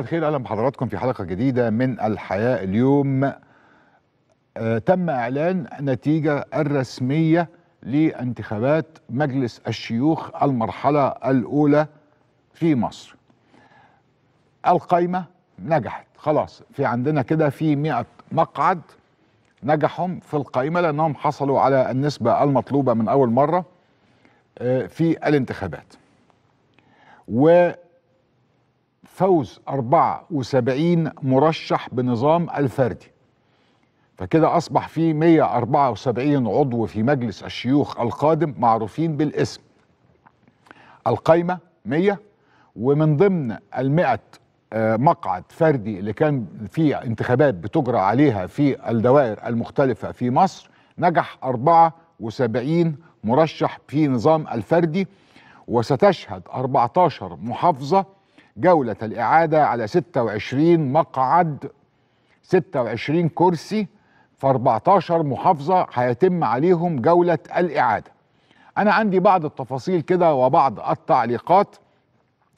الخير اهلا بحضراتكم في حلقه جديده من الحياه اليوم آه، تم اعلان النتيجه الرسميه لانتخابات مجلس الشيوخ المرحله الاولى في مصر القايمه نجحت خلاص في عندنا كده في 100 مقعد نجحهم في القائمة لأنهم حصلوا على النسبة المطلوبة من أول مرة آه، في الانتخابات و فوز 74 مرشح بنظام الفردي فكده أصبح في 174 عضو في مجلس الشيوخ القادم معروفين بالاسم القايمة 100 ومن ضمن المئة آه، مقعد فردي اللي كان فيه انتخابات بتجرى عليها في الدوائر المختلفة في مصر نجح 74 مرشح في نظام الفردي وستشهد 14 محافظة جولة الإعادة على 26 مقعد 26 كرسي في 14 محافظة هيتم عليهم جولة الإعادة أنا عندي بعض التفاصيل كده وبعض التعليقات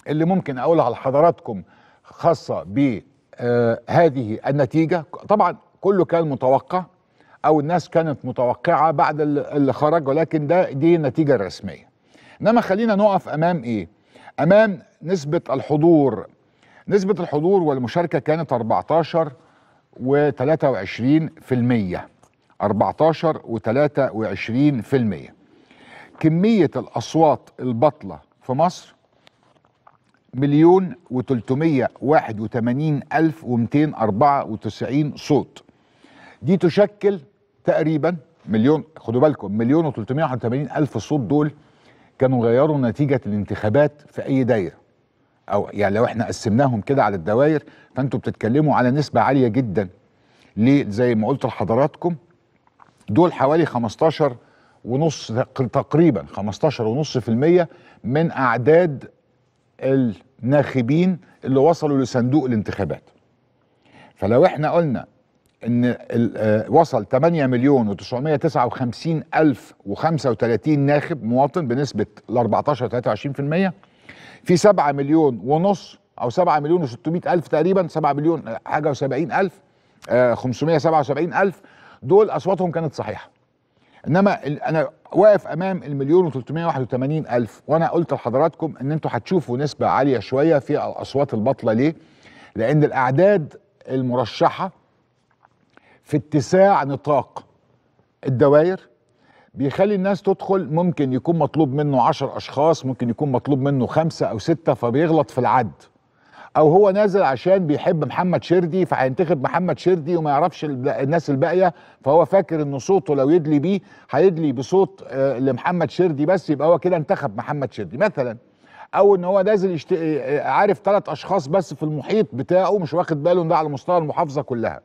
اللي ممكن أقولها لحضراتكم خاصة بهذه النتيجة طبعا كله كان متوقع أو الناس كانت متوقعة بعد اللي خرج ولكن ده دي النتيجة الرسمية إنما خلينا نقف أمام إيه أمام نسبة الحضور نسبة الحضور والمشاركة كانت 14 و23% 14 و23% كمية الأصوات البطلة في مصر مليون و381 ألف و و294 صوت دي تشكل تقريبا مليون خدوا بالكم مليون و381 ألف صوت دول كانوا غيروا نتيجه الانتخابات في اي دايره او يعني لو احنا قسمناهم كده على الدوائر فانتوا بتتكلموا على نسبه عاليه جدا ليه زي ما قلت لحضراتكم دول حوالي 15 ونص تقريبا 15 ونص في المية من أعداد الناخبين اللي وصلوا لصندوق الانتخابات فلو احنا قلنا ان آه، وصل 8 مليون و959 الف و35 ناخب مواطن بنسبه ال 14 23% في 7 مليون ونص او 7 مليون و600 الف تقريبا 7 مليون حاجه و70 الف 577 آه، الف دول اصواتهم كانت صحيحه انما انا واقف امام المليون و381 الف وانا قلت لحضراتكم ان انتوا هتشوفوا نسبه عاليه شويه في الاصوات الباطله ليه لان الاعداد المرشحه في اتساع نطاق الدوائر بيخلي الناس تدخل ممكن يكون مطلوب منه عشر أشخاص ممكن يكون مطلوب منه خمسة أو ستة فبيغلط في العد أو هو نازل عشان بيحب محمد شردي فهينتخب محمد شردي وما يعرفش الناس الباقية فهو فاكر إن صوته لو يدلي بيه هيدلي بصوت آه، لمحمد شردي بس يبقى هو كده انتخب محمد شردي مثلا او ان هو نازل يشت... آه، آه، عارف ثلاث اشخاص بس في المحيط بتاعه مش واخد باله ده على مستوى المحافظه كلها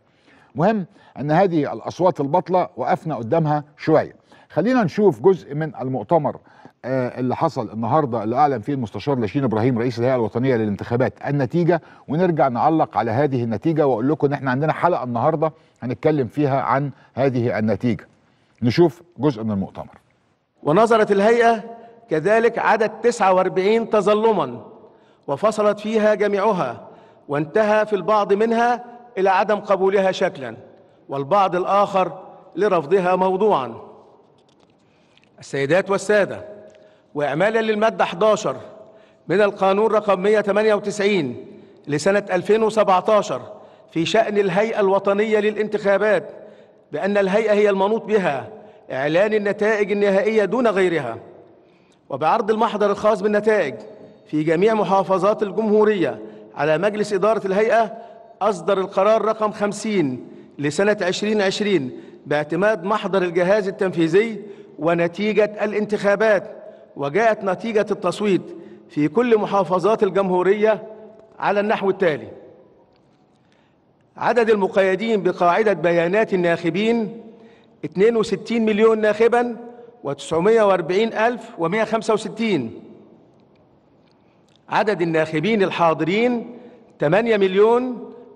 مهم ان هذه الاصوات البطله وقفنا قدامها شويه خلينا نشوف جزء من المؤتمر آه، اللي حصل النهارده اللي اعلن فيه المستشار لاشين ابراهيم رئيس الهيئه الوطنيه للانتخابات النتيجه ونرجع نعلق على هذه النتيجه واقول لكم ان احنا عندنا حلقه النهارده هنتكلم فيها عن هذه النتيجه. نشوف جزء من المؤتمر. ونظرت الهيئه كذلك عدد 49 تظلما وفصلت فيها جميعها وانتهى في البعض منها إلى عدم قبولها شكلا والبعض الآخر لرفضها موضوعا السيدات والسادة وإعمالا للمادة 11 من القانون رقم 198 لسنة 2017 في شأن الهيئة الوطنية للانتخابات بأن الهيئة هي المنوط بها إعلان النتائج النهائية دون غيرها وبعرض المحضر الخاص بالنتائج في جميع محافظات الجمهورية على مجلس إدارة الهيئة أصدر القرار رقم 50 لسنة 2020 باعتماد محضر الجهاز التنفيذي ونتيجة الانتخابات وجاءت نتيجة التصويت في كل محافظات الجمهورية على النحو التالي عدد المقيدين بقاعدة بيانات الناخبين 62 مليون ناخبا و940165 عدد الناخبين الحاضرين 8 مليون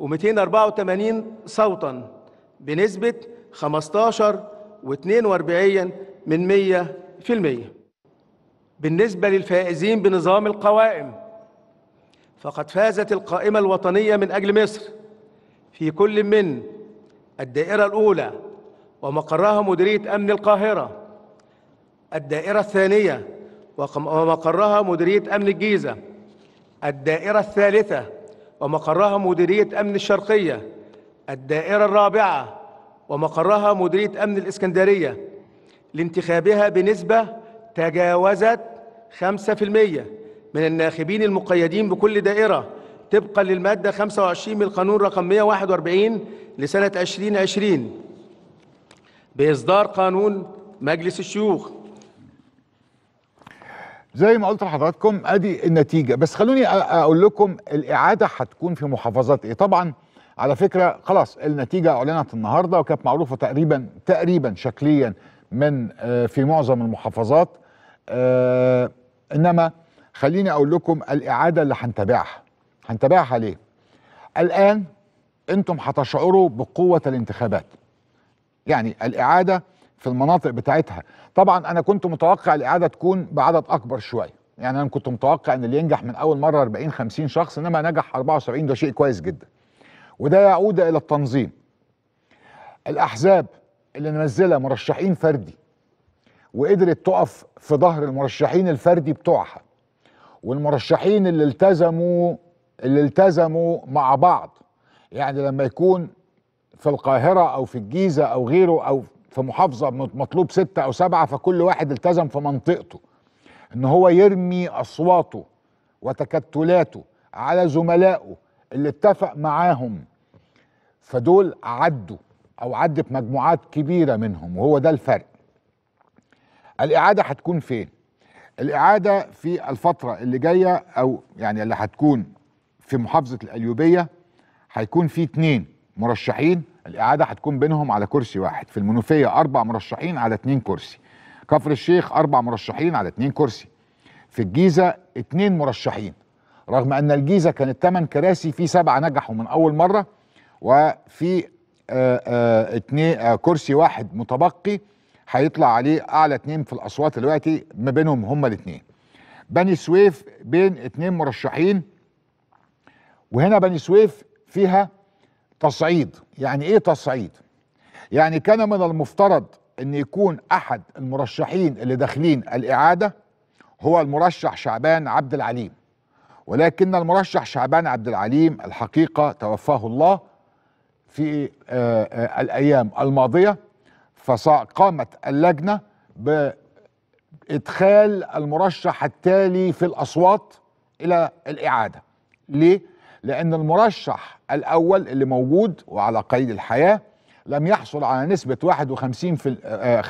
و284 صوتا بنسبة 15 و42 من 100% بالنسبة للفائزين بنظام القوائم فقد فازت القائمة الوطنية من أجل مصر في كل من الدائرة الأولى ومقرها مديرية أمن القاهرة الدائرة الثانية ومقرها مديرية أمن الجيزة الدائرة الثالثة ومقرها مديرية أمن الشرقية الدائرة الرابعة ومقرها مديرية أمن الإسكندرية لانتخابها بنسبة تجاوزت 5% من الناخبين المقيدين بكل دائرة طبقا للمادة 25 من القانون رقم 141 لسنة 2020 بإصدار قانون مجلس الشيوخ زي ما قلت لحضراتكم ادي النتيجه بس خلوني اقول لكم الاعاده هتكون في محافظات ايه طبعا على فكره خلاص النتيجه اعلنت النهارده وكانت معروفه تقريبا تقريبا شكليا من آه، في معظم المحافظات آه، انما خليني اقول لكم الاعاده اللي هنتابعها هنتابعها ليه الان انتم هتشعروا بقوه الانتخابات يعني الاعاده في المناطق بتاعتها طبعا انا كنت متوقع الاعاده تكون بعدد اكبر شويه يعني انا كنت متوقع ان اللي ينجح من اول مره 40 50 شخص انما نجح 74 ده شيء كويس جدا وده يعود الى التنظيم الاحزاب اللي نزلها مرشحين فردي وقدرت تقف في ظهر المرشحين الفردي بتوعها والمرشحين اللي التزموا اللي التزموا مع بعض يعني لما يكون في القاهرة أو في الجيزة أو غيره أو في محافظه مطلوب ستة او سبعة فكل واحد التزم في منطقته ان هو يرمي اصواته وتكتلاته على زملائه اللي اتفق معاهم فدول عدوا او عدت مجموعات كبيره منهم وهو ده الفرق الاعاده هتكون فين الاعاده في الفتره اللي جايه او يعني اللي هتكون في محافظه الأيوبية هيكون في اتنين مرشحين الاعاده هتكون بينهم على كرسي واحد في المنوفيه اربع مرشحين على اثنين كرسي كفر الشيخ اربع مرشحين على اثنين كرسي في الجيزه اثنين مرشحين رغم ان الجيزه كانت ثمان كراسي في سبعه نجحوا من اول مره وفي اثنين آه، آه، آه، كرسي واحد متبقي هيطلع عليه اعلى اثنين في الاصوات دلوقتي ما بينهم هما الاثنين بني سويف بين اثنين مرشحين وهنا بني سويف فيها تصعيد يعني ايه تصعيد يعني كان من المفترض ان يكون احد المرشحين اللي داخلين الاعاده هو المرشح شعبان عبد العليم ولكن المرشح شعبان عبد العليم الحقيقه توفاه الله في آه، آه، الايام الماضيه فقامت اللجنه بادخال المرشح التالي في الاصوات الى الاعاده ليه لأن المرشح الأول اللي موجود وعلى قيد الحياة لم يحصل على نسبة 51 في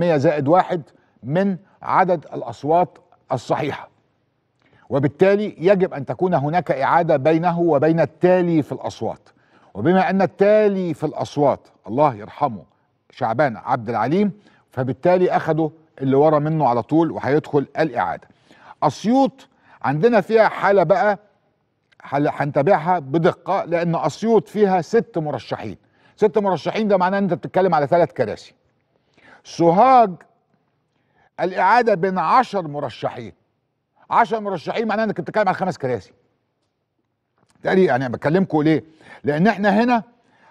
50% آه، زائد واحد من عدد الأصوات الصحيحة وبالتالي يجب أن تكون هناك إعادة بينه وبين التالي في الأصوات وبما أن التالي في الأصوات الله يرحمه شعبان عبد العليم فبالتالي أخدوا اللي ورا منه على طول وهيدخل الإعادة أسيوط عندنا فيها حالة بقى هنتابعها بدقه لان اسيوط فيها ست مرشحين ست مرشحين ده معناه انت بتتكلم على ثلاث كراسي سوهاج الاعاده بين عشر مرشحين عشر مرشحين معناه انك بتتكلم على خمس كراسي تقريبا يعني انا بكلمكم ليه لان احنا هنا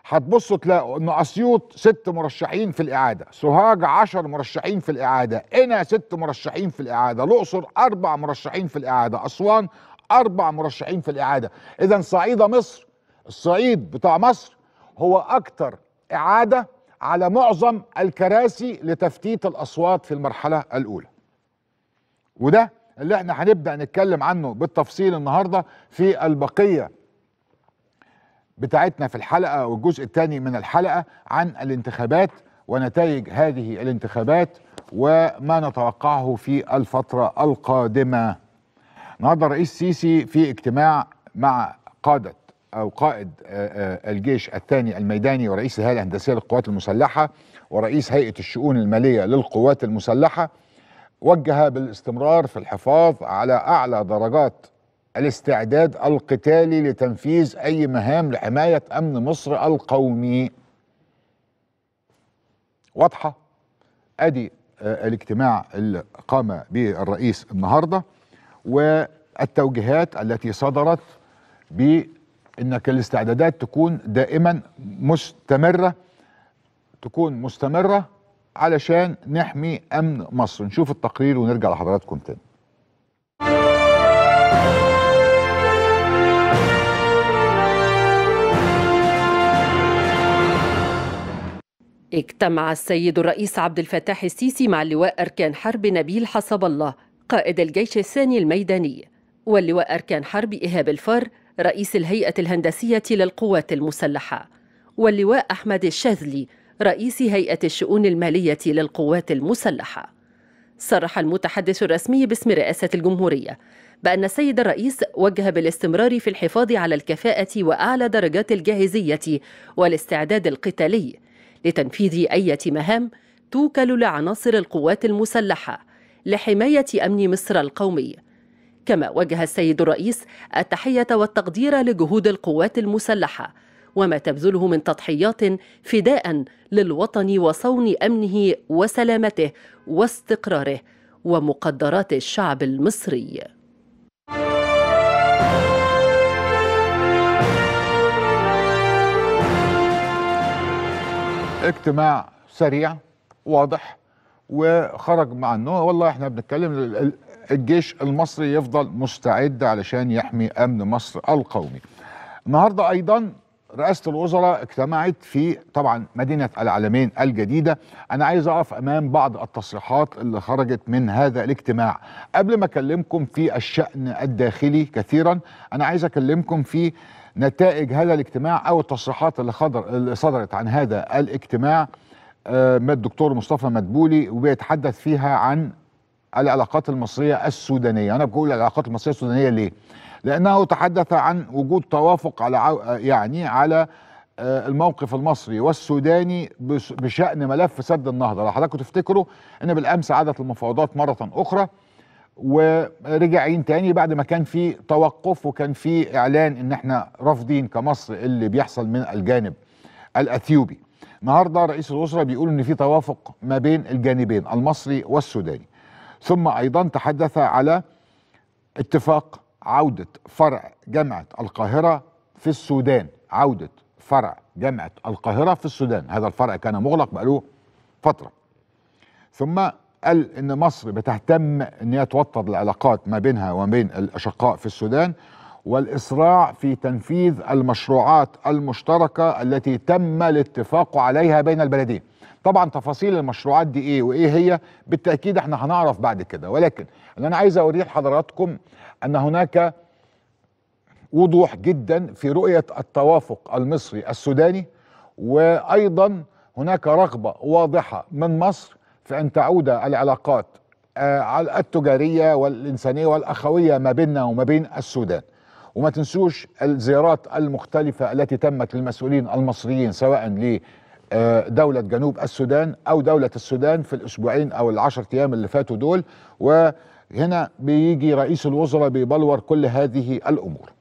هتبصوا تلاقوا ان اسيوط ست مرشحين في الاعاده سوهاج عشر مرشحين في الاعاده إنا ست مرشحين في الاعاده الاقصر اربع مرشحين في الاعاده اسوان اربع مرشحين في الاعاده اذا صعيد مصر الصعيد بتاع مصر هو اكتر اعاده على معظم الكراسي لتفتيت الاصوات في المرحله الاولى وده اللي احنا هنبدا نتكلم عنه بالتفصيل النهارده في البقيه بتاعتنا في الحلقه والجزء الثاني من الحلقه عن الانتخابات ونتائج هذه الانتخابات وما نتوقعه في الفتره القادمه النهارده الرئيس السيسي في اجتماع مع قاده او قائد آه، آه، الجيش الثاني الميداني ورئيس الهيئه الهندسيه للقوات المسلحه ورئيس هيئه الشؤون الماليه للقوات المسلحه وجه بالاستمرار في الحفاظ على اعلى درجات الاستعداد القتالي لتنفيذ اي مهام لحمايه امن مصر القومي. واضحه؟ ادي آه، الاجتماع اللي قام به الرئيس النهارده والتوجيهات التي صدرت بانك الاستعدادات تكون دائما مستمره تكون مستمره علشان نحمي امن مصر نشوف التقرير ونرجع لحضراتكم تاني اجتمع السيد الرئيس عبد الفتاح السيسي مع لواء أركان حرب نبيل حسب الله قائد الجيش الثاني الميداني واللواء أركان حرب إيهاب الفار رئيس الهيئة الهندسية للقوات المسلحة واللواء أحمد الشاذلي رئيس هيئة الشؤون المالية للقوات المسلحة صرح المتحدث الرسمي باسم رئاسة الجمهورية بأن السيد الرئيس وجه بالاستمرار في الحفاظ على الكفاءة وأعلى درجات الجاهزية والاستعداد القتالي لتنفيذ أي مهام توكل لعناصر القوات المسلحة لحماية أمن مصر القومي كما وجه السيد الرئيس التحية والتقدير لجهود القوات المسلحة وما تبذله من تضحيات فداء للوطن وصون أمنه وسلامته واستقراره ومقدرات الشعب المصري اجتماع سريع واضح وخرج مع ان والله احنا بنتكلم الجيش المصري يفضل مستعد علشان يحمي امن مصر القومي. النهارده ايضا رئاسه الوزراء اجتمعت في طبعا مدينه العالمين الجديده انا عايز اقف امام بعض التصريحات اللي خرجت من هذا الاجتماع قبل ما اكلمكم في الشان الداخلي كثيرا انا عايز اكلمكم في نتائج هذا الاجتماع او التصريحات اللي, اللي صدرت عن هذا الاجتماع آه، من الدكتور مصطفى مدبولي وبيتحدث فيها عن العلاقات المصرية السودانية أنا بقول العلاقات المصرية السودانية ليه؟ لأنه تحدث عن وجود توافق على يعني على آه، الموقف المصري والسوداني بشأن ملف سد النهضة لو حضراتكم تفتكروا أن بالأمس عادت المفاوضات مرة أخرى ورجعين تاني بعد ما كان في توقف وكان في إعلان أن احنا رافضين كمصر اللي بيحصل من الجانب الأثيوبي النهارده رئيس الوزراء بيقول ان في توافق ما بين الجانبين المصري والسوداني ثم ايضا تحدث على اتفاق عوده فرع جامعه القاهره في السودان عوده فرع جامعه القاهره في السودان هذا الفرع كان مغلق بقاله فتره ثم قال ان مصر بتهتم ان هي توطد العلاقات ما بينها وما بين الاشقاء في السودان والإسراع في تنفيذ المشروعات المشتركة التي تم الاتفاق عليها بين البلدين طبعا تفاصيل المشروعات دي ايه وايه هي بالتأكيد احنا هنعرف بعد كده ولكن اللي انا عايز اوريه لحضراتكم ان هناك وضوح جدا في رؤية التوافق المصري السوداني وأيضا هناك رغبة واضحة من مصر في أن تعود العلاقات آه، التجارية والإنسانية والأخوية ما بيننا وما بين السودان وما تنسوش الزيارات المختلفة التي تمت للمسؤولين المصريين سواء لدولة آه، جنوب السودان أو دولة السودان في الأسبوعين أو العشر أيام اللي فاتوا دول وهنا بيجي رئيس الوزراء بيبلور كل هذه الأمور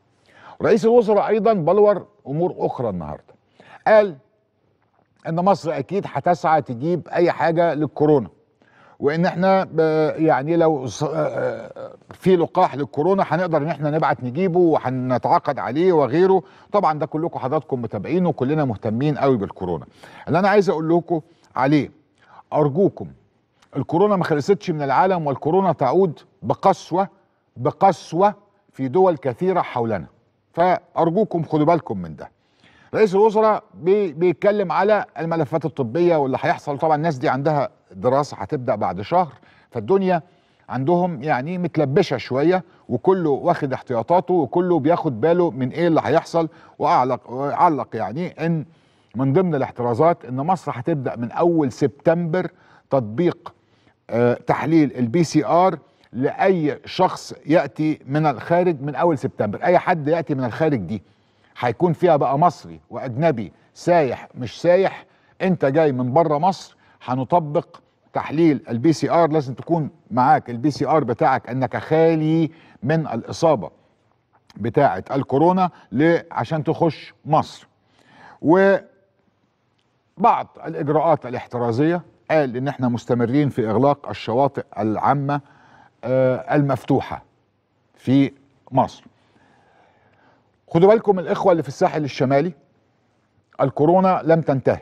رئيس الوزراء أيضا بلور أمور أخرى النهاردة قال ان مصر اكيد هتسعى تجيب اي حاجه للكورونا وان احنا يعني لو آه، آه، في لقاح للكورونا هنقدر ان احنا نبعت نجيبه وهنتعاقد عليه وغيره طبعا ده كلكم حضراتكم متابعينه وكلنا مهتمين قوي بالكورونا اللي انا عايز اقول لكم عليه ارجوكم الكورونا ما خلصتش من العالم والكورونا تعود بقسوه بقسوه في دول كثيره حولنا فارجوكم خدوا بالكم من ده رئيس الوزراء بيتكلم على الملفات الطبيه واللي هيحصل طبعا الناس دي عندها دراسه هتبدا بعد شهر فالدنيا عندهم يعني متلبشه شويه وكله واخد احتياطاته وكله بياخد باله من ايه اللي هيحصل واعلق وعلق يعني ان من ضمن الاحترازات ان مصر هتبدا من اول سبتمبر تطبيق آه، تحليل البي سي ار لاي شخص ياتي من الخارج من اول سبتمبر اي حد ياتي من الخارج دي هيكون فيها بقى مصري واجنبي سايح مش سايح انت جاي من بره مصر هنطبق تحليل البي سي ار لازم تكون معاك البي سي ار بتاعك انك خالي من الاصابه بتاعه الكورونا عشان تخش مصر وبعض الاجراءات الاحترازيه قال ان احنا مستمرين في اغلاق الشواطئ العامه آه، المفتوحه في مصر خدوا بالكم الاخوه اللي في الساحل الشمالي الكورونا لم تنتهي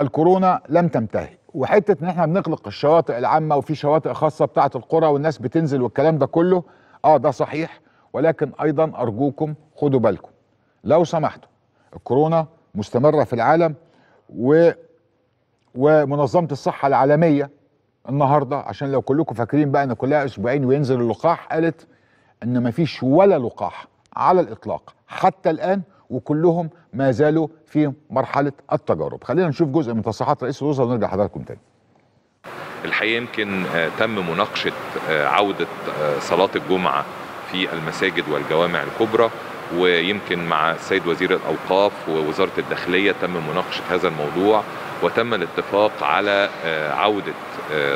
الكورونا لم تنتهي وحته ان احنا بنغلق الشواطئ العامه وفي شواطئ خاصه بتاعه القرى والناس بتنزل والكلام ده كله اه ده صحيح ولكن ايضا ارجوكم خدوا بالكم لو سمحتوا الكورونا مستمره في العالم و ومنظمه الصحه العالميه النهارده عشان لو كلكم فاكرين بقى ان كلها اسبوعين وينزل اللقاح قالت ان مفيش ولا لقاح على الاطلاق حتى الان وكلهم ما زالوا في مرحله التجارب خلينا نشوف جزء من تصريحات رئيس الوزراء ونرجع حضراتكم تاني الحقيقه يمكن آه، تم مناقشه آه، عوده آه، صلاه الجمعه في المساجد والجوامع الكبرى ويمكن مع السيد وزير الاوقاف ووزاره الداخليه تم مناقشه هذا الموضوع وتم الاتفاق على عوده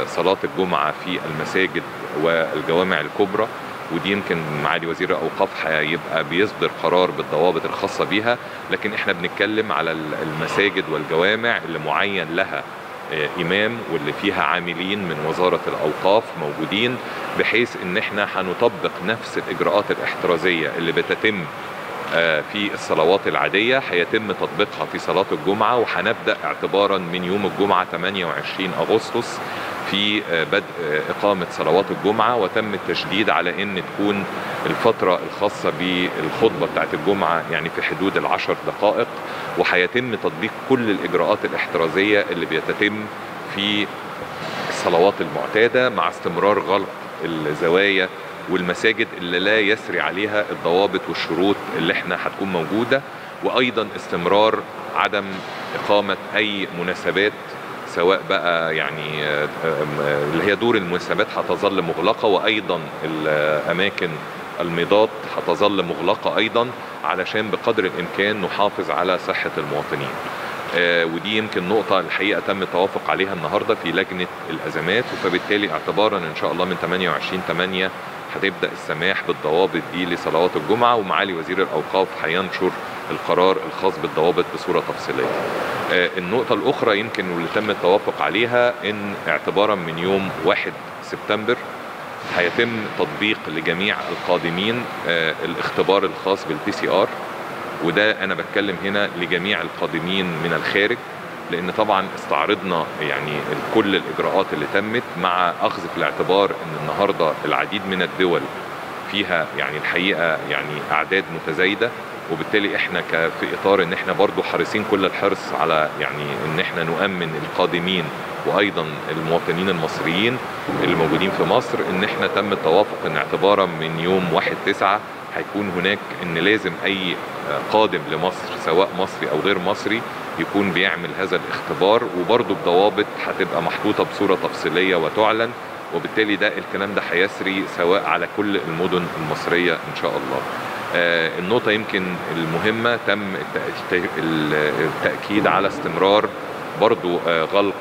صلاه الجمعه في المساجد والجوامع الكبرى ودي يمكن معالي وزير الاوقاف هيبقى بيصدر قرار بالضوابط الخاصه بيها لكن احنا بنتكلم على المساجد والجوامع اللي معين لها آه، امام واللي فيها عاملين من وزاره الاوقاف موجودين بحيث ان احنا هنطبق نفس الاجراءات الاحترازيه اللي بتتم آه، في الصلوات العادية هيتم تطبيقها في صلاة الجمعة وهنبدأ اعتبارا من يوم الجمعة 28 أغسطس في آه، بدء آه، إقامة صلوات الجمعة وتم التشديد على أن تكون الفترة الخاصة بالخطبة بتاعت الجمعة يعني في حدود العشر دقائق وهيتم تطبيق كل الإجراءات الاحترازية اللي بيتتم في الصلوات المعتادة مع استمرار غلق الزوايا والمساجد اللي لا يسري عليها الضوابط والشروط اللي احنا هتكون موجوده وايضا استمرار عدم اقامه اي مناسبات سواء بقى يعني اللي هي دور المناسبات هتظل مغلقه وايضا الاماكن الميضات هتظل مغلقه ايضا علشان بقدر الامكان نحافظ على صحه المواطنين. آه، ودي يمكن نقطة الحقيقة تم التوافق عليها النهاردة في لجنة الأزمات وفبالتالي اعتبارا إن شاء الله من 28 8 هتبدا السماح بالضوابط دي لصلوات الجمعه ومعالي وزير الاوقاف هينشر القرار الخاص بالضوابط بصوره تفصيليه. آه، النقطه الاخرى يمكن واللي تم التوافق عليها ان اعتبارا من يوم 1 سبتمبر هيتم تطبيق لجميع القادمين آه، الاختبار الخاص بالبي سي ار وده انا بتكلم هنا لجميع القادمين من الخارج لان طبعا استعرضنا يعني كل الاجراءات اللي تمت مع اخذ في الاعتبار ان النهارده العديد من الدول فيها يعني الحقيقه يعني اعداد متزايده وبالتالي احنا في اطار ان احنا برضو حريصين كل الحرص على يعني ان احنا نؤمن القادمين وايضا المواطنين المصريين اللي موجودين في مصر ان احنا تم التوافق ان اعتبارا من يوم 1 9 هيكون هناك ان لازم اي قادم لمصر سواء مصري او غير مصري يكون بيعمل هذا الاختبار وبرضه بضوابط هتبقى محطوطه بصوره تفصيليه وتعلن وبالتالي ده الكلام ده هيسري سواء على كل المدن المصريه ان شاء الله. آه النقطة يمكن المهمة تم التأكيد على استمرار برضو آه غلق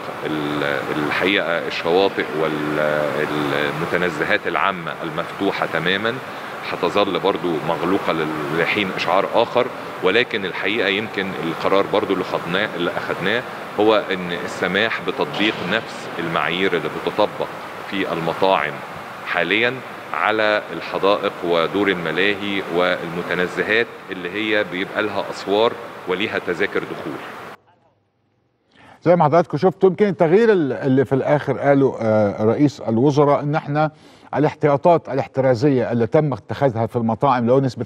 الحقيقة الشواطئ والمتنزهات العامة المفتوحة تماما هتظل برضو مغلوقة لحين إشعار آخر ولكن الحقيقة يمكن القرار برضو اللي خدناه اللي أخدناه هو أن السماح بتطبيق نفس المعايير اللي بتطبق في المطاعم حاليا على الحدائق ودور الملاهي والمتنزهات اللي هي بيبقى لها أسوار وليها تذاكر دخول زي ما حضراتكم شفتوا يمكن التغيير اللي في الاخر قاله آه، رئيس الوزراء ان احنا الاحتياطات الاحترازيه اللي تم اتخاذها في المطاعم لو نسبه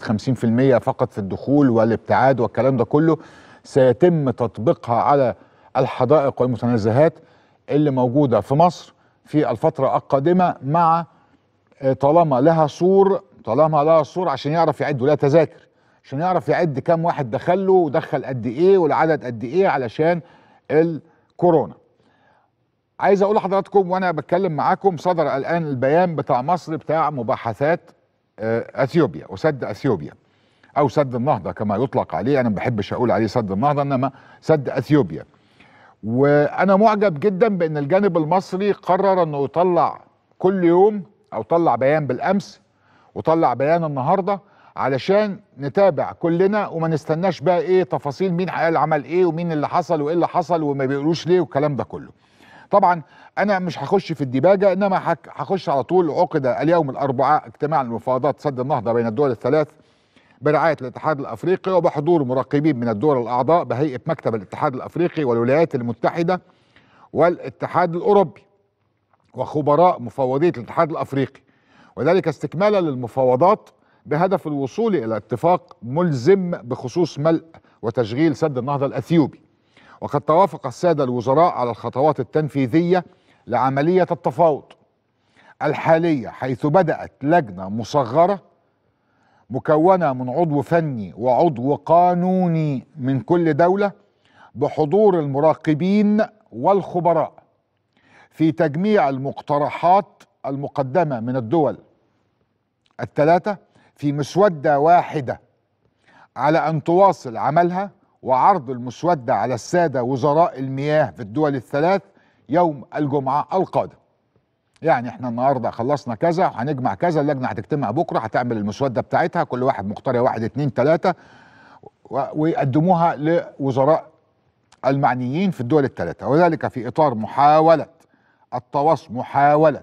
50% فقط في الدخول والابتعاد والكلام ده كله سيتم تطبيقها على الحدائق والمتنزهات اللي موجوده في مصر في الفتره القادمه مع آه، طالما لها سور طالما لها سور عشان يعرف يعد ولا تذاكر عشان يعرف يعد كم واحد دخل له ودخل قد ايه والعدد قد ايه علشان الكورونا عايز اقول لحضراتكم وانا بتكلم معاكم صدر الان البيان بتاع مصر بتاع مباحثات آه، اثيوبيا وسد اثيوبيا او سد النهضه كما يطلق عليه انا ما بحبش اقول عليه سد النهضه انما سد اثيوبيا وانا معجب جدا بان الجانب المصري قرر انه يطلع كل يوم او طلع بيان بالامس وطلع بيان النهارده علشان نتابع كلنا وما نستناش بقى ايه تفاصيل مين عمل ايه ومين اللي حصل وايه اللي حصل وما بيقولوش ليه والكلام ده كله طبعا انا مش هخش في الديباجه انما هخش على طول عقد اليوم الاربعاء اجتماع لمفاوضات سد النهضه بين الدول الثلاث برعايه الاتحاد الافريقي وبحضور مراقبين من الدول الاعضاء بهيئه مكتب الاتحاد الافريقي والولايات المتحده والاتحاد الاوروبي وخبراء مفوضيه الاتحاد الافريقي وذلك استكمالا للمفاوضات بهدف الوصول الى اتفاق ملزم بخصوص ملء وتشغيل سد النهضه الاثيوبي وقد توافق السادة الوزراء على الخطوات التنفيذية لعملية التفاوض الحالية حيث بدأت لجنة مصغرة مكونة من عضو فني وعضو قانوني من كل دولة بحضور المراقبين والخبراء في تجميع المقترحات المقدمة من الدول الثلاثة في مسودة واحدة على أن تواصل عملها وعرض المسودة على السادة وزراء المياه في الدول الثلاث يوم الجمعة القادم يعني احنا النهاردة خلصنا كذا هنجمع كذا اللجنة هتجتمع بكرة هتعمل المسودة بتاعتها كل واحد مختار واحد اتنين تلاتة ويقدموها لوزراء المعنيين في الدول الثلاثة وذلك في إطار محاولة التواصل محاولة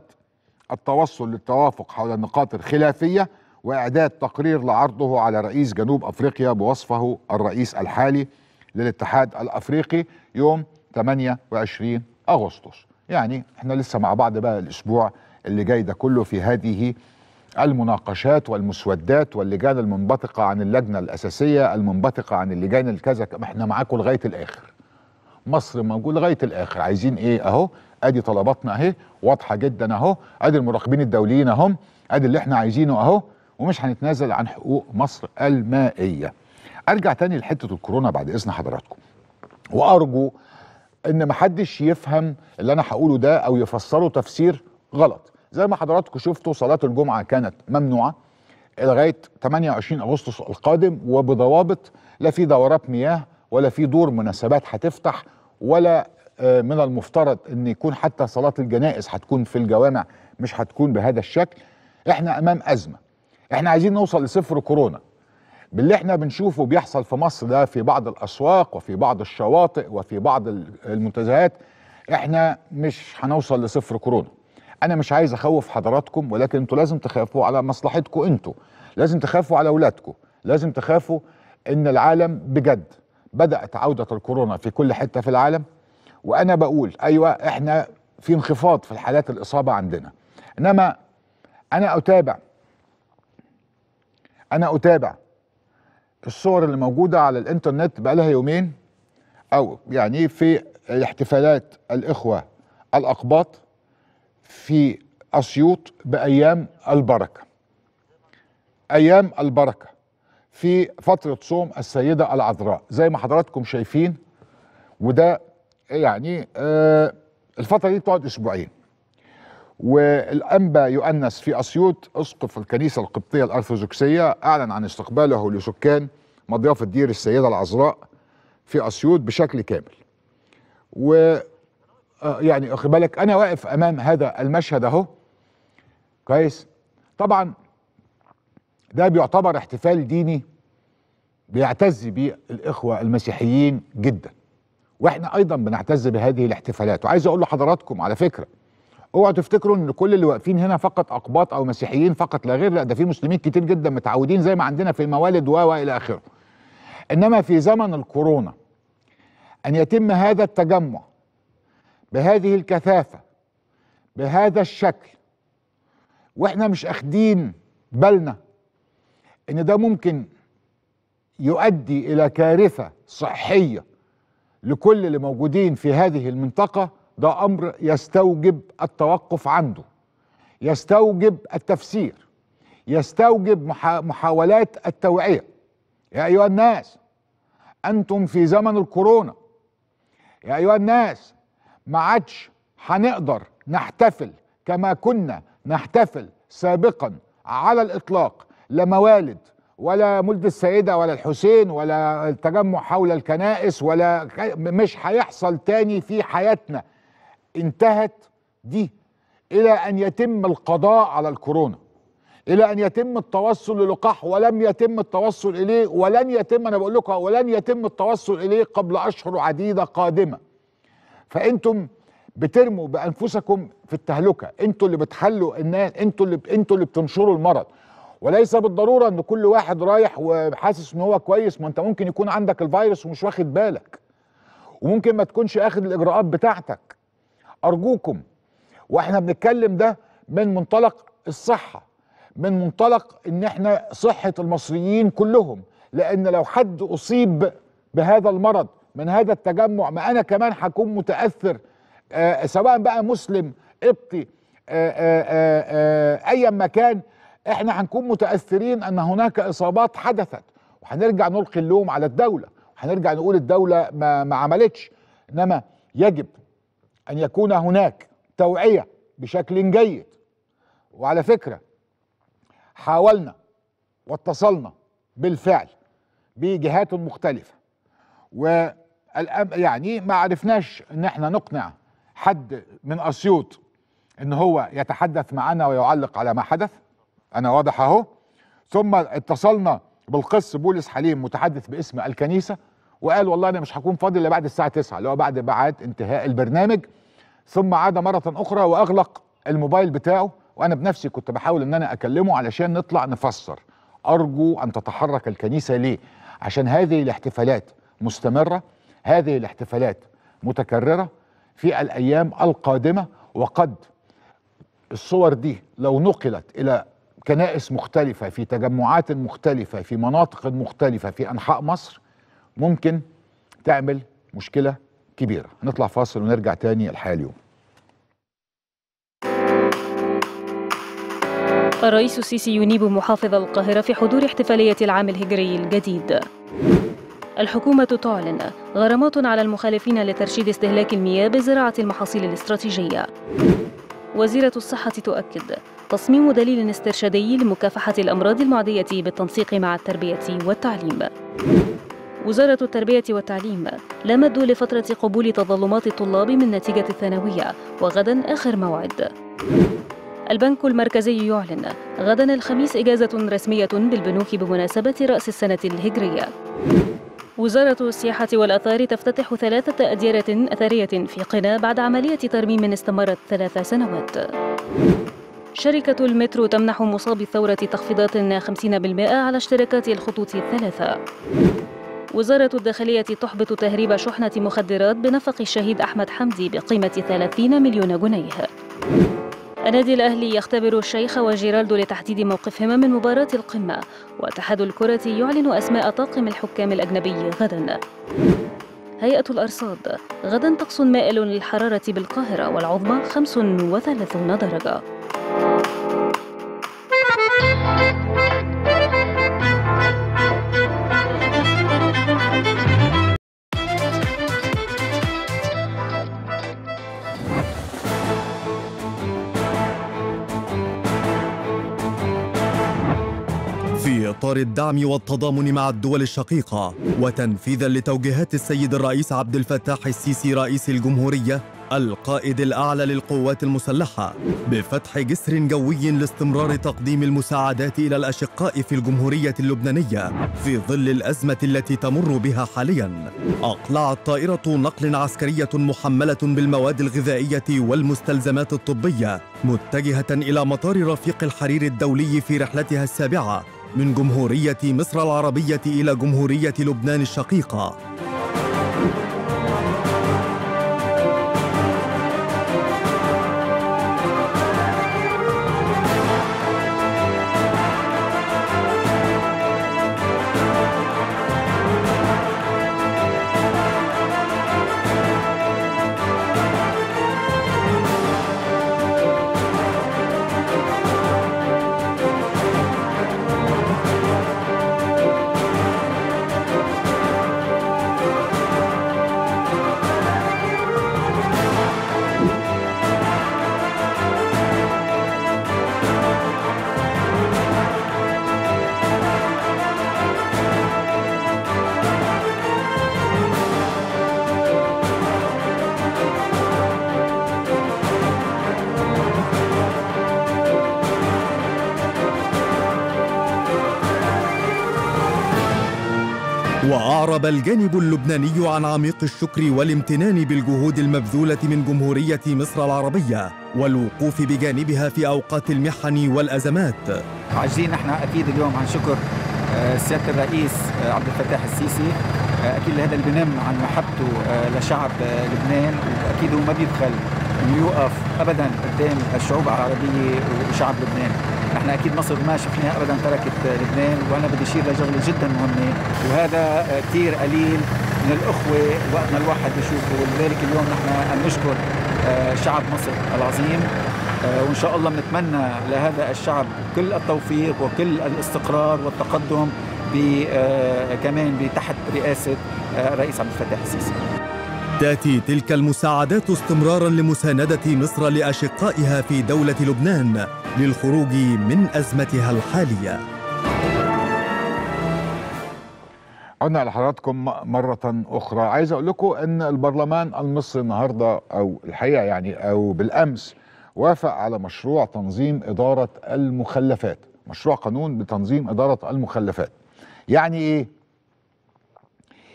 التوصل للتوافق حول النقاط الخلافية وإعداد تقرير لعرضه على رئيس جنوب أفريقيا بوصفه الرئيس الحالي للاتحاد الأفريقي يوم 28 أغسطس يعني احنا لسه مع بعض بقى الأسبوع اللي جاي ده كله في هذه المناقشات والمسودات واللجان المنبثقة عن اللجنة الأساسية المنبثقة عن اللجان الكذا احنا معاكم لغاية الآخر مصر موجود لغاية الآخر عايزين إيه أهو أدي طلباتنا أهي واضحة جدا أهو أدي المراقبين الدوليين أهم أدي اللي احنا عايزينه أهو ومش هنتنازل عن حقوق مصر المائيه. ارجع تاني لحته الكورونا بعد اذن حضراتكم. وارجو ان محدش يفهم اللي انا هقوله ده او يفسره تفسير غلط. زي ما حضراتكم شفتوا صلاه الجمعه كانت ممنوعه لغايه 28 اغسطس القادم وبضوابط لا في دورات مياه ولا في دور مناسبات هتفتح ولا آه، من المفترض ان يكون حتى صلاه الجنائز هتكون في الجوامع مش هتكون بهذا الشكل احنا امام ازمه احنا عايزين نوصل لصفر كورونا باللي احنا بنشوفه بيحصل في مصر ده في بعض الاسواق وفي بعض الشواطئ وفي بعض المنتزهات احنا مش هنوصل لصفر كورونا انا مش عايز اخوف حضراتكم ولكن انتوا لازم تخافوا على مصلحتكم انتوا لازم تخافوا على اولادكم لازم تخافوا ان العالم بجد بدات عوده الكورونا في كل حته في العالم وانا بقول ايوه احنا في انخفاض في الحالات الاصابه عندنا انما انا اتابع انا اتابع الصور اللي موجوده على الانترنت بقالها يومين او يعني في احتفالات الاخوه الاقباط في اسيوط بايام البركه ايام البركه في فتره صوم السيده العذراء زي ما حضراتكم شايفين وده يعني آه، الفتره دي بتقعد اسبوعين والأنبا يؤنس في أسيوط أسقف الكنيسة القبطية الأرثوذكسية أعلن عن استقباله لسكان مضيافة دير السيدة العذراء في أسيوط بشكل كامل و آه، يعني واخد بالك أنا واقف أمام هذا المشهد أهو كويس طبعا ده بيعتبر احتفال ديني بيعتز به الإخوة المسيحيين جدا واحنا أيضا بنعتز بهذه الاحتفالات وعايز أقول لحضراتكم على فكرة اوعوا تفتكروا ان كل اللي واقفين هنا فقط اقباط او مسيحيين فقط لا غير لا ده في مسلمين كتير جدا متعودين زي ما عندنا في الموالد و والى اخره انما في زمن الكورونا ان يتم هذا التجمع بهذه الكثافه بهذا الشكل واحنا مش اخدين بالنا ان ده ممكن يؤدي الى كارثه صحيه لكل اللي موجودين في هذه المنطقه ده امر يستوجب التوقف عنده يستوجب التفسير يستوجب محاولات التوعيه يا ايها الناس انتم في زمن الكورونا يا ايها الناس ما عادش هنقدر نحتفل كما كنا نحتفل سابقا على الاطلاق لا موالد ولا مولد السيدة ولا الحسين ولا التجمع حول الكنائس ولا مش هيحصل تاني في حياتنا انتهت دي الى ان يتم القضاء على الكورونا الى ان يتم التوصل للقاح ولم يتم التوصل اليه ولن يتم انا بقول لكم ولن يتم التوصل اليه قبل اشهر عديده قادمه فانتم بترموا بانفسكم في التهلكه انتوا اللي بتحلوا الناس انتوا اللي انتوا اللي بتنشروا المرض وليس بالضروره ان كل واحد رايح وحاسس ان هو كويس ما انت ممكن يكون عندك الفيروس ومش واخد بالك وممكن ما تكونش اخد الاجراءات بتاعتك ارجوكم واحنا بنتكلم ده من منطلق الصحه من منطلق ان احنا صحه المصريين كلهم لان لو حد اصيب بهذا المرض من هذا التجمع ما انا كمان هكون متاثر آه, آه، سواء بقى مسلم قبطي آه، آه، ايا ما كان احنا هنكون متاثرين ان هناك اصابات حدثت وهنرجع نلقي اللوم على الدوله وهنرجع نقول الدوله ما, ما عملتش انما يجب أن يكون هناك توعية بشكل جيد وعلى فكرة حاولنا واتصلنا بالفعل بجهات مختلفة و يعني ما عرفناش ان احنا نقنع حد من اسيوط ان هو يتحدث معنا ويعلق على ما حدث انا واضح اهو ثم اتصلنا بالقس بولس حليم متحدث باسم الكنيسه وقال والله انا مش هكون فاضي الا بعد الساعه 9 اللي هو بعد بعد انتهاء البرنامج ثم عاد مرة أخرى وأغلق الموبايل بتاعه وأنا بنفسي كنت بحاول إن أنا أكلمه علشان نطلع نفسر أرجو أن تتحرك الكنيسة ليه عشان هذه الاحتفالات مستمرة هذه الاحتفالات متكررة في الأيام القادمة وقد الصور دي لو نقلت إلى كنائس مختلفة في تجمعات مختلفة في مناطق مختلفة في أنحاء مصر ممكن تعمل مشكلة كبيرة نطلع فاصل ونرجع تاني الحياة اليوم الرئيس السيسي ينيب محافظ القاهرة في حضور احتفالية العام الهجري الجديد الحكومة تعلن غرامات على المخالفين لترشيد استهلاك المياه بزراعة المحاصيل الاستراتيجية وزيرة الصحة تؤكد تصميم دليل استرشادي لمكافحة الأمراض المعدية بالتنسيق مع التربية والتعليم وزارة التربية والتعليم لا مد لفترة قبول تظلمات الطلاب من نتيجة الثانوية وغدا آخر موعد البنك المركزي يعلن غدا الخميس إجازة رسمية بالبنوك بمناسبة رأس السنة الهجرية وزارة السياحة والآثار تفتتح ثلاثة أديرة أثرية في قنا بعد عملية ترميم استمرت ثلاث سنوات شركة المترو تمنح مصابي الثورة تخفيضات 50% على اشتراكات الخطوط الثلاثة وزارة الداخلية تحبط تهريب شحنة مخدرات بنفق الشهيد أحمد حمدي بقيمة 30 مليون جنيه النادي الأهلي يختبر الشيخ وجيرالدو لتحديد موقفهما من مباراة القمة واتحاد الكرة يعلن أسماء طاقم الحكام الأجنبي غدا هيئة الأرصاد غدا طقس مائل للحرارة بالقاهرة والعظمى 35 درجة إطار الدعم والتضامن مع الدول الشقيقة وتنفيذا لتوجيهات السيد الرئيس عبد الفتاح السيسي رئيس الجمهورية القائد الأعلى للقوات المسلحة بفتح جسر جوي لاستمرار تقديم المساعدات إلى الأشقاء في الجمهورية اللبنانية في ظل الأزمة التي تمر بها حاليا أقلعت طائرة نقل عسكرية محملة بالمواد الغذائية والمستلزمات الطبية متجهة إلى مطار رفيق الحرير الدولي في رحلتها السابعة من جمهورية مصر العربية إلى جمهورية لبنان الشقيقة الجانب اللبناني عن عميق الشكر والامتنان بالجهود المبذولة من جمهورية مصر العربية والوقوف بجانبها في أوقات المحن والأزمات عاجزين احنا أكيد اليوم عن شكر آه، سيادة الرئيس آه، عبد الفتاح السيسي آه، أكيد هذا اللي بنم عن محبته لشعب لبنان وأكيد هو ما بيبخل إنه يوقف أبدا قدام الشعوب العربية وشعب لبنان احنا اكيد مصر ما شفناها ابدا تركت لبنان وانا بدي اشير لشغله جدا مهمه وهذا كثير قليل من الاخوه وقت ما الواحد بيشوفه ولذلك اليوم نحن عم نشكر آه، شعب مصر العظيم آه، وان شاء الله بنتمنى لهذا الشعب كل التوفيق وكل الاستقرار والتقدم آه، كمان تحت رئاسه الرئيس عبد الفتاح السيسي تأتي تلك المساعدات استمرارا لمساندة مصر لأشقائها في دولة لبنان للخروج من أزمتها الحالية عدنا على حضراتكم مرة أخرى عايز أقول لكم أن البرلمان المصري النهاردة أو الحقيقة يعني أو بالأمس وافق على مشروع تنظيم إدارة المخلفات مشروع قانون بتنظيم إدارة المخلفات يعني إيه؟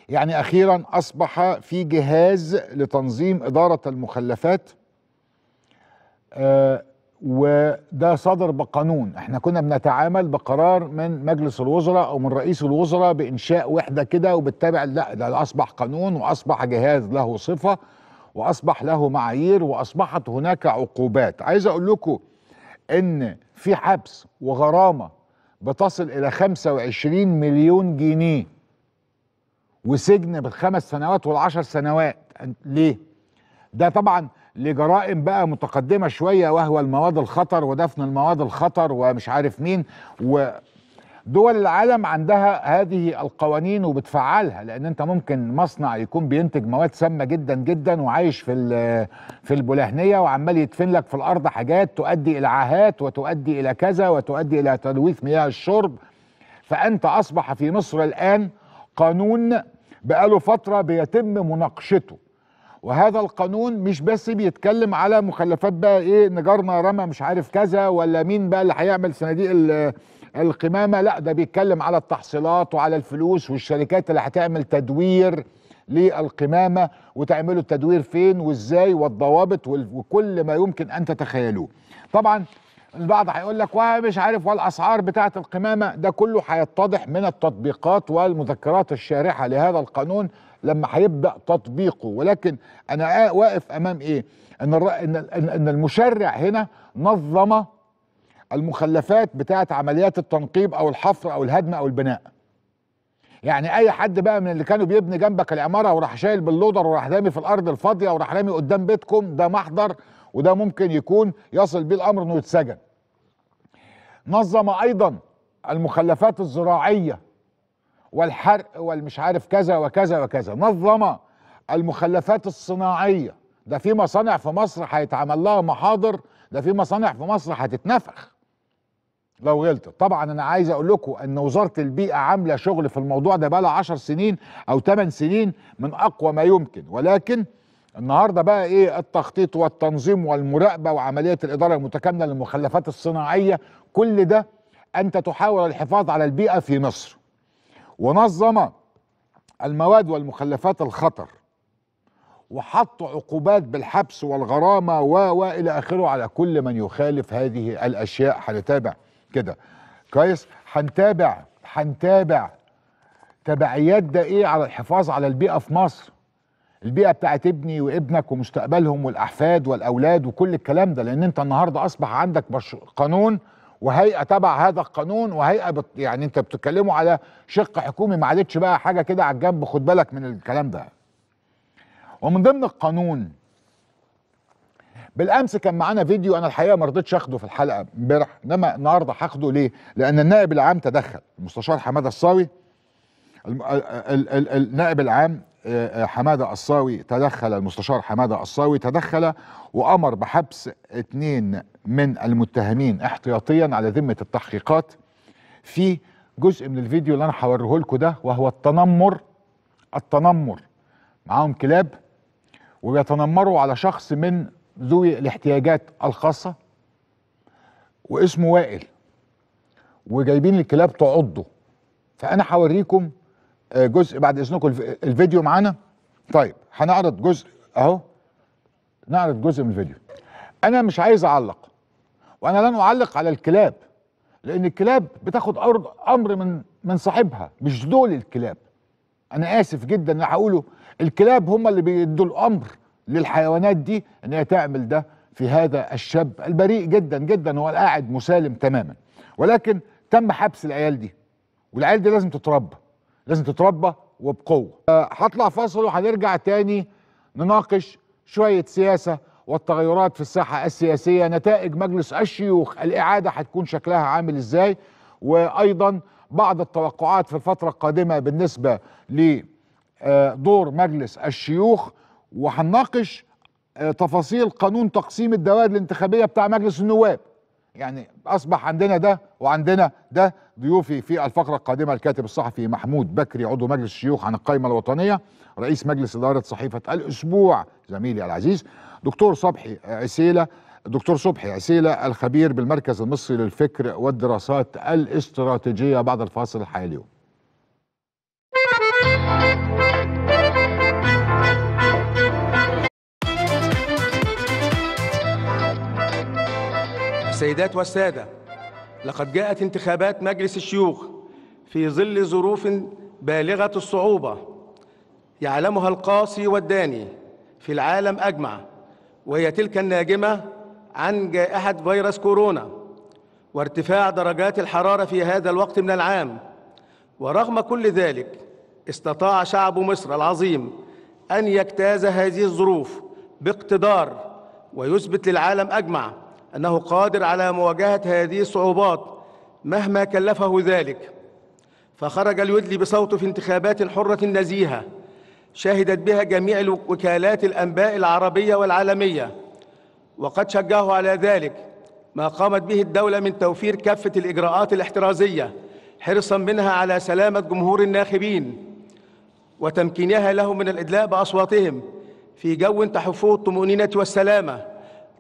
يعني أخيرا أصبح في جهاز لتنظيم إدارة المخلفات آه وده صدر بقانون احنا كنا بنتعامل بقرار من مجلس الوزراء او من رئيس الوزراء بانشاء وحده كده وبتتابع لا ده اصبح قانون واصبح جهاز له صفه واصبح له معايير واصبحت هناك عقوبات عايز اقول لكم ان في حبس وغرامه بتصل الى 25 مليون جنيه وسجن بالخمس سنوات والعشر سنوات ليه ده طبعا لجرائم بقى متقدمه شويه وهو المواد الخطر ودفن المواد الخطر ومش عارف مين و دول العالم عندها هذه القوانين وبتفعلها لان انت ممكن مصنع يكون بينتج مواد سامه جدا جدا وعايش في في البلهنيه وعمال يدفن لك في الارض حاجات تؤدي الى عاهات وتؤدي الى كذا وتؤدي الى تلويث مياه الشرب فانت اصبح في مصر الان قانون بقاله فتره بيتم مناقشته وهذا القانون مش بس بيتكلم على مخلفات بقى ايه نجارنا رمى مش عارف كذا ولا مين بقى اللي هيعمل صناديق القمامه لا ده بيتكلم على التحصيلات وعلى الفلوس والشركات اللي هتعمل تدوير للقمامه وتعملوا التدوير فين وازاي والضوابط وكل ما يمكن ان تتخيلوه. طبعا البعض هيقول لك ومش عارف والاسعار بتاعه القمامه ده كله هيتضح من التطبيقات والمذكرات الشارحه لهذا القانون لما هيبدا تطبيقه ولكن انا واقف امام ايه ان ان المشرع هنا نظم المخلفات بتاعه عمليات التنقيب او الحفر او الهدم او البناء يعني اي حد بقى من اللي كانوا بيبني جنبك العماره وراح شايل باللودر وراح رامي في الارض الفاضيه وراح رامي قدام بيتكم ده محضر وده ممكن يكون يصل بيه الامر انه يتسجن نظم ايضا المخلفات الزراعيه والحرق والمش عارف كذا وكذا وكذا نظم المخلفات الصناعيه ده في مصانع في مصر هيتعمل لها محاضر ده في مصانع في مصر هتتنفخ لو غلطت طبعا انا عايز اقول لكم ان وزاره البيئه عامله شغل في الموضوع ده بقى 10 سنين او 8 سنين من اقوى ما يمكن ولكن النهارده بقى ايه التخطيط والتنظيم والمراقبه وعمليه الاداره المتكامله للمخلفات الصناعيه كل ده انت تحاول الحفاظ على البيئه في مصر ونظم المواد والمخلفات الخطر وحط عقوبات بالحبس والغرامه و اخره على كل من يخالف هذه الاشياء هنتابع كده كويس هنتابع هنتابع تبعيات ده ايه على الحفاظ على البيئه في مصر البيئه بتاعت ابني وابنك ومستقبلهم والاحفاد والاولاد وكل الكلام ده لان انت النهارده اصبح عندك قانون وهيئه تبع هذا القانون وهيئه بت يعني انت بتتكلموا على شق حكومي ما عادتش بقى حاجه كده على الجنب خد بالك من الكلام ده ومن ضمن القانون بالامس كان معانا فيديو انا الحقيقه ما رضيتش اخده في الحلقه امبارح انما النهارده هاخده ليه؟ لان النائب العام تدخل المستشار حماده الصاوي النائب العام آه، آه، حماده الصاوي تدخل المستشار حماده الصاوي تدخل وامر بحبس اتنين من المتهمين احتياطيا على ذمه التحقيقات في جزء من الفيديو اللي انا هوريه لكم ده وهو التنمر التنمر معاهم كلاب وبيتنمروا على شخص من ذوي الاحتياجات الخاصه واسمه وائل وجايبين الكلاب تعضه فانا هوريكم آه، جزء بعد اذنكم الفيديو معانا طيب هنعرض جزء اهو نعرض جزء من الفيديو انا مش عايز اعلق وانا لن اعلق على الكلاب لان الكلاب بتاخد ارض امر من من صاحبها مش دول الكلاب انا اسف جدا اللي هقوله الكلاب هم اللي بيدوا الامر للحيوانات دي ان هي تعمل ده في هذا الشاب البريء جدا جدا هو قاعد مسالم تماما ولكن تم حبس العيال دي والعيال دي لازم تتربى لازم تتربى وبقوه آه، هطلع فاصل وهنرجع تاني نناقش شويه سياسه والتغيرات في الساحة السياسية نتائج مجلس الشيوخ الإعادة هتكون شكلها عامل إزاي وأيضا بعض التوقعات في الفترة القادمة بالنسبة لدور مجلس الشيوخ وهنناقش آه، تفاصيل قانون تقسيم الدوائر الانتخابية بتاع مجلس النواب يعني أصبح عندنا ده وعندنا ده ضيوفي في الفقرة القادمة الكاتب الصحفي محمود بكري عضو مجلس الشيوخ عن القائمة الوطنية رئيس مجلس إدارة صحيفة الأسبوع زميلي العزيز دكتور صبحي عسيلة دكتور صبحي عسيلة الخبير بالمركز المصري للفكر والدراسات الاستراتيجية بعد الفاصل الحالي اليوم السيدات والسادة لقد جاءت انتخابات مجلس الشيوخ في ظل ظروف بالغة الصعوبة يعلمها القاصي والداني في العالم أجمع وهي تلك الناجمة عن جائحة فيروس كورونا وارتفاع درجات الحرارة في هذا الوقت من العام ورغم كل ذلك استطاع شعب مصر العظيم أن يجتاز هذه الظروف باقتدار ويثبت للعالم أجمع أنه قادر على مواجهة هذه الصعوبات مهما كلفه ذلك فخرج الودلي بصوته في انتخابات حرة نزيهة شهدت بها جميع وكالات الأنباء العربية والعالمية وقد شجعه على ذلك ما قامت به الدولة من توفير كافة الإجراءات الاحترازية حرصا منها على سلامة جمهور الناخبين وتمكينها لهم من الإدلاء بأصواتهم في جو تحفه الطمأنينة والسلامة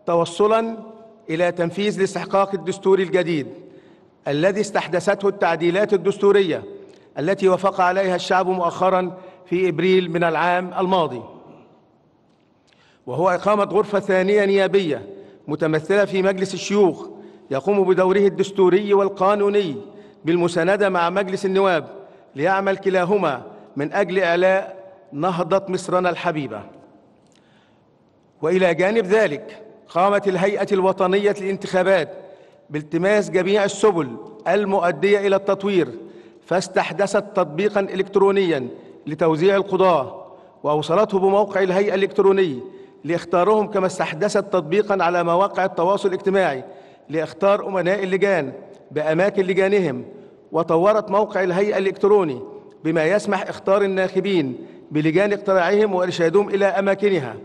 توصلاً إلى تنفيذ الاستحقاق الدستوري الجديد الذي استحدثته التعديلات الدستورية التي وافق عليها الشعب مؤخرا في إبريل من العام الماضي وهو إقامة غرفة ثانية نيابية متمثلة في مجلس الشيوخ يقوم بدوره الدستوري والقانوني بالمساندة مع مجلس النواب ليعمل كلاهما من أجل إعلاء نهضة مصرنا الحبيبة وإلى جانب ذلك قامت الهيئة الوطنية للانتخابات بالتماس جميع السبل المؤدية إلى التطوير فاستحدثت تطبيقا إلكترونيا لتوزيع القضاة وأوصلته بموقع الهيئة الإلكتروني لاختارهم كما استحدثت تطبيقا على مواقع التواصل الاجتماعي لاختار أمناء اللجان بأماكن لجانهم وطورت موقع الهيئة الإلكتروني بما يسمح اختار الناخبين بلجان اقتراعهم وإرشادهم إلى أماكنها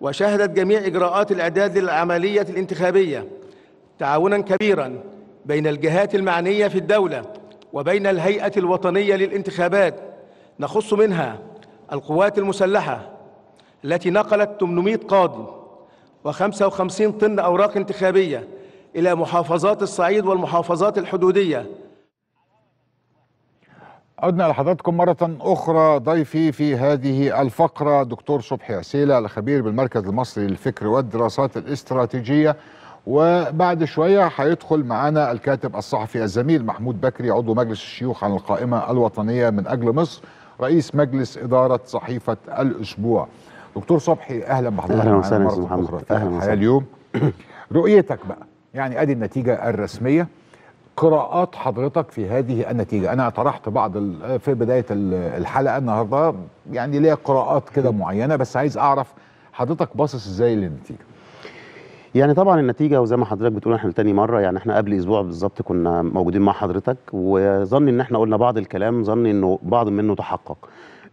وشهدت جميع إجراءات الإعداد للعملية الانتخابية تعاونا كبيرا بين الجهات المعنية في الدولة وبين الهيئة الوطنية للانتخابات نخص منها القوات المسلحة التي نقلت 800 قاضي و55 طن أوراق انتخابية إلى محافظات الصعيد والمحافظات الحدودية عدنا لحضراتكم مرة أخرى ضيفي في هذه الفقرة دكتور صبحي عسيلة الخبير بالمركز المصري للفكر والدراسات الاستراتيجية وبعد شوية هيدخل معانا الكاتب الصحفي الزميل محمود بكري عضو مجلس الشيوخ عن القائمة الوطنية من أجل مصر رئيس مجلس إدارة صحيفة الأسبوع دكتور صبحي أهلا بحضرتك أهلا وسهلا أهلا وسهلا في اليوم رؤيتك بقى يعني أدي النتيجة الرسمية قراءات حضرتك في هذه النتيجة أنا طرحت بعض في بداية الحلقة النهاردة يعني ليا قراءات كده معينة بس عايز أعرف حضرتك باصص إزاي للنتيجة يعني طبعا النتيجة وزي ما حضرتك بتقول احنا تاني مرة يعني احنا قبل اسبوع بالظبط كنا موجودين مع حضرتك وظني ان احنا قلنا بعض الكلام ظني انه بعض منه تحقق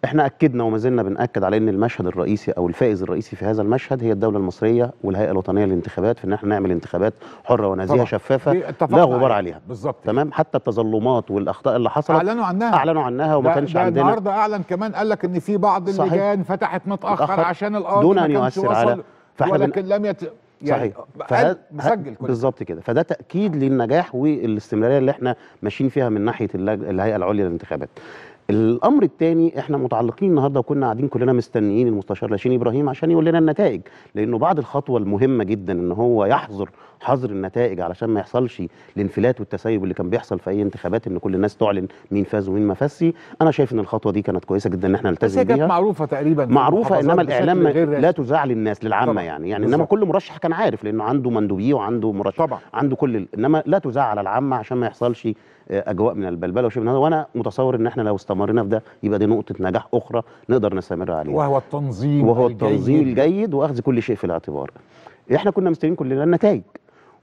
احنا اكدنا وما زلنا بناكد على ان المشهد الرئيسي او الفائز الرئيسي في هذا المشهد هي الدوله المصريه والهيئه الوطنيه للانتخابات في ان احنا نعمل انتخابات حره ونزيهه شفافه لا غبار عليها بالظبط تمام حتى التظلمات والاخطاء اللي حصلت اعلنوا عنها اعلنوا عنها وما كانش عندنا النهارده اعلن كمان قال لك ان في بعض اللجان فتحت متاخر عشان الارض دون ان يؤثر على ولكن بن... لم يت... يعني صحيح فهد... مسجل بالظبط كده فده تاكيد للنجاح والاستمراريه اللي احنا ماشيين فيها من ناحيه اللج... الهيئه العليا للانتخابات الامر الثاني احنا متعلقين النهارده وكنا قاعدين كلنا مستنيين المستشار لاشين ابراهيم عشان يقول لنا النتائج لانه بعد الخطوه المهمه جدا ان هو يحظر حظر النتائج علشان ما يحصلش الانفلات والتسيب اللي كان بيحصل في اي انتخابات ان كل الناس تعلن مين فاز ومين ما فازش انا شايف ان الخطوه دي كانت كويسه جدا ان احنا نلتزم بيها بس معروفه تقريبا معروفه انما الاعلام لا تزعل الناس للعامه طبعًا. يعني يعني انما كل مرشح كان عارف لانه عنده مندوبيه وعنده مرشح طبعًا. عنده كل انما لا تزعل العامه عشان ما يحصلش اجواء من البلبله من هذا وانا متصور ان احنا لو استمرنا في ده يبقى دي نقطه نجاح اخرى نقدر نستمر عليها وهو التنظيم وهو التنظيم الجيد, الجيد واخذ كل شيء في الاعتبار احنا كنا مستنيين كلنا النتائج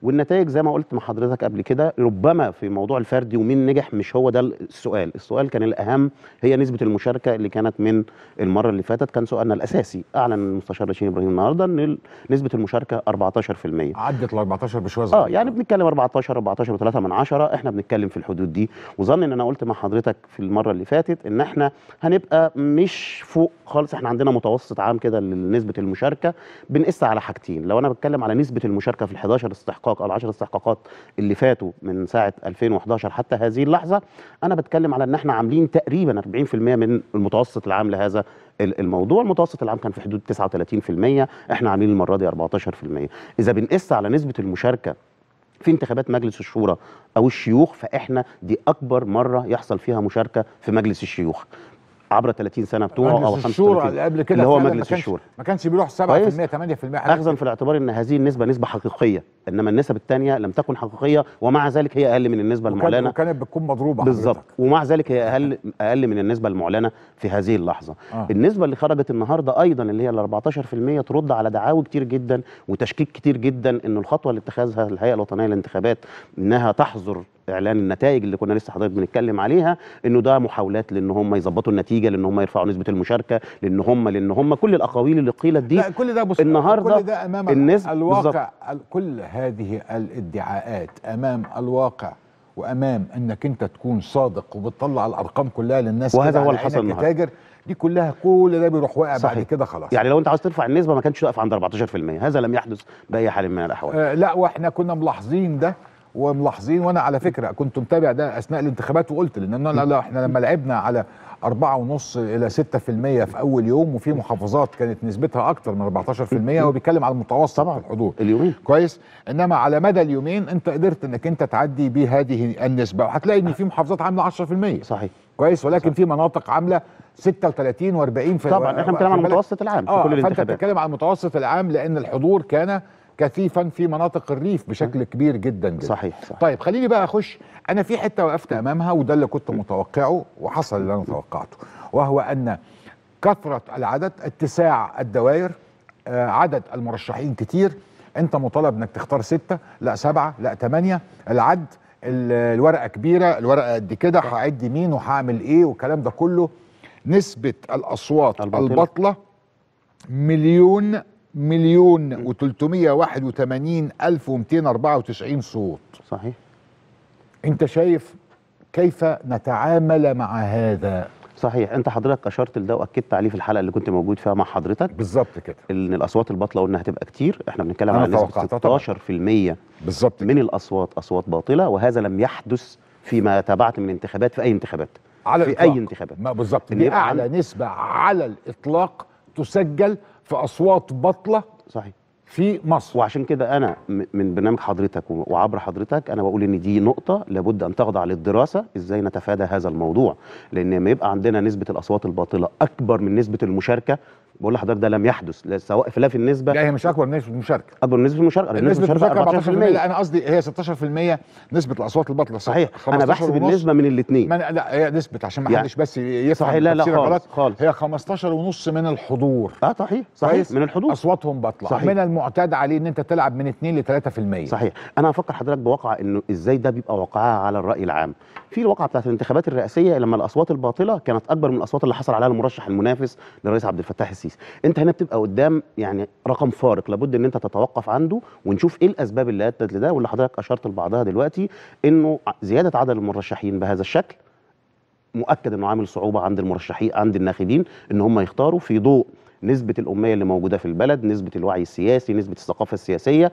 والنتائج زي ما قلت مع حضرتك قبل كده ربما في موضوع الفردي ومين نجح مش هو ده السؤال السؤال كان الأهم هي نسبة المشاركة اللي كانت من المرة اللي فاتت كان سؤالنا الأساسي أعلن المستشار رشيد إبراهيم النهاردة أن نسبة المشاركة 14% عدت ال 14 بشوية اه يعني بنتكلم 14 14 و3 من 10 احنا بنتكلم في الحدود دي وظن ان انا قلت مع حضرتك في المرة اللي فاتت ان احنا هنبقى مش فوق خالص احنا عندنا متوسط عام كده لنسبة المشاركة بنقيسها على حاجتين لو انا بتكلم على نسبة المشاركة في ال 11 استحقاق استحقاق ال10 استحقاقات اللي فاتوا من ساعه 2011 حتى هذه اللحظه انا بتكلم على ان احنا عاملين تقريبا 40% من المتوسط العام لهذا الموضوع المتوسط العام كان في حدود 39% احنا عاملين المره دي 14% اذا بنقيس على نسبه المشاركه في انتخابات مجلس الشورى او الشيوخ فاحنا دي اكبر مره يحصل فيها مشاركه في مجلس الشيوخ عبر 30 سنه بتوعه او 35 الشورى اللي قبل كده اللي هو مجلس الشورى ما كانش بيروح 7% 8% اخذا في الاعتبار ان هذه النسبه نسبه حقيقيه انما النسب الثانيه لم تكن حقيقيه ومع ذلك هي اقل من النسبه وكان المعلنه وكانت بتكون مضروبه بالظبط ومع ذلك هي اقل اقل من النسبه المعلنه في هذه اللحظه آه. النسبه اللي خرجت النهارده ايضا اللي هي ال 14% ترد على دعاوى كتير جدا وتشكيك كتير جدا ان الخطوه اللي اتخذها الهيئه الوطنيه للانتخابات انها تحظر اعلان النتائج اللي كنا لسه حضرتك بنتكلم عليها انه ده محاولات لان هم يظبطوا النتيجه لان هم يرفعوا نسبه المشاركه لان هم لان هم كل الاقاويل اللي قيلت دي لا كل ده بص النهارده كل ده امام الواقع كل هذه الادعاءات امام الواقع وامام انك انت تكون صادق وبتطلع الارقام كلها للناس وهذا هو اللي حصل النهارده دي كلها كل ده بيروح واقع بعد كده خلاص يعني لو انت عاوز ترفع النسبه ما كانش واقف عند 14% هذا لم يحدث باي حال من الاحوال آه لا واحنا كنا ملاحظين ده وملاحظين وانا على فكره كنت متابع ده اثناء الانتخابات وقلت لان انا احنا لما لعبنا على 4.5 الى 6% في اول يوم وفي محافظات كانت نسبتها اكتر من 14% وبيتكلم على المتوسط طبعا الحضور اليومين كويس انما على مدى اليومين انت قدرت انك انت تعدي بهذه النسبه وهتلاقي ان في محافظات عامله 10% صحيح كويس ولكن صحيح. في مناطق عامله 36 و40 طبعا احنا بنتكلم على المتوسط العام في آه كل الانتخابات فانت بتتكلم على المتوسط العام لان الحضور كان كثيفا في مناطق الريف بشكل كبير جدا جدا صحيح, صحيح. طيب خليني بقى اخش انا في حته وقفت امامها وده اللي كنت متوقعه وحصل اللي انا توقعته وهو ان كثره العدد اتساع الدوائر آه، عدد المرشحين كتير انت مطالب انك تختار ستة لا سبعة لا ثمانية العد الورقة كبيرة الورقة قد كده هعد مين وهعمل ايه والكلام ده كله نسبة الاصوات البطلة, البطلة مليون مليون و381294 صوت صحيح انت شايف كيف نتعامل مع هذا صحيح انت حضرتك اشرت لده واكدت عليه في الحلقه اللي كنت موجود فيها مع حضرتك بالظبط كده ان الاصوات الباطله قلنا هتبقى كتير احنا بنتكلم على نسبه 16% بالظبط من الاصوات اصوات باطله وهذا لم يحدث فيما تابعت من انتخابات في اي انتخابات على في الاطلاق. اي انتخابات بالظبط إن اعلى نسبه على الاطلاق تسجل في اصوات بطله صحيح في مصر وعشان كده انا من برنامج حضرتك وعبر حضرتك انا بقول ان دي نقطه لابد ان تخضع للدراسه ازاي نتفادى هذا الموضوع لان لما يبقى عندنا نسبه الاصوات الباطله اكبر من نسبه المشاركه بقول لحضرتك ده لم يحدث سواء لا في النسبه لا هي مش اكبر نسبه مشاركه اكبر نسبه مشاركه نسبه المشاركه 14% انا قصدي هي 16% نسبه الاصوات الباطله صحيح انا بحسب النسبه من الاثنين لا هي نسبه عشان ما يعني حدش بس يفهم لا لا خالص, خالص هي 15 ونص من الحضور اه صحيح صحيح من الحضور اصواتهم باطله صحيح من المعتاد عليه ان انت تلعب من 2 ل 3% صحيح انا هفكر حضرتك بواقع انه ازاي ده بيبقى واقعها على الراي العام في الواقعه بتاعت الانتخابات الرئاسيه لما الاصوات الباطله كانت اكبر من الاصوات اللي حصل عليها المرشح المنافس للرئيس عبد الفتاح السيسي الحديث انت هنا بتبقى قدام يعني رقم فارق لابد ان انت تتوقف عنده ونشوف ايه الاسباب اللي ادت لده واللي حضرتك اشرت لبعضها دلوقتي انه زياده عدد المرشحين بهذا الشكل مؤكد انه عامل صعوبه عند المرشحين عند الناخبين ان هم يختاروا في ضوء نسبه الاميه اللي موجوده في البلد نسبه الوعي السياسي نسبه الثقافه السياسيه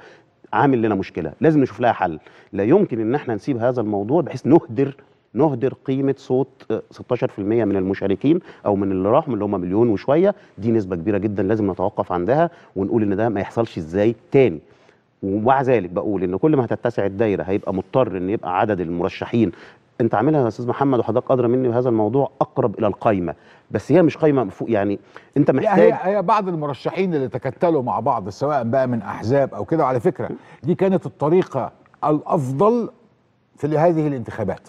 عامل لنا مشكله لازم نشوف لها حل لا يمكن ان احنا نسيب هذا الموضوع بحيث نهدر نهدر قيمه صوت 16% آه، من المشاركين او من اللي راحوا اللي هم مليون وشويه دي نسبه كبيره جدا لازم نتوقف عندها ونقول ان ده ما يحصلش ازاي تاني ومع ذلك بقول ان كل ما هتتسع الدايره هيبقى مضطر ان يبقى عدد المرشحين انت عاملها يا استاذ محمد وحضرتك ادرى مني بهذا الموضوع اقرب الى القايمه بس هي مش قايمه فوق يعني انت محتاج هي, هي بعض المرشحين اللي تكتلوا مع بعض سواء بقى من احزاب او كده وعلى فكره دي كانت الطريقه الافضل في هذه الانتخابات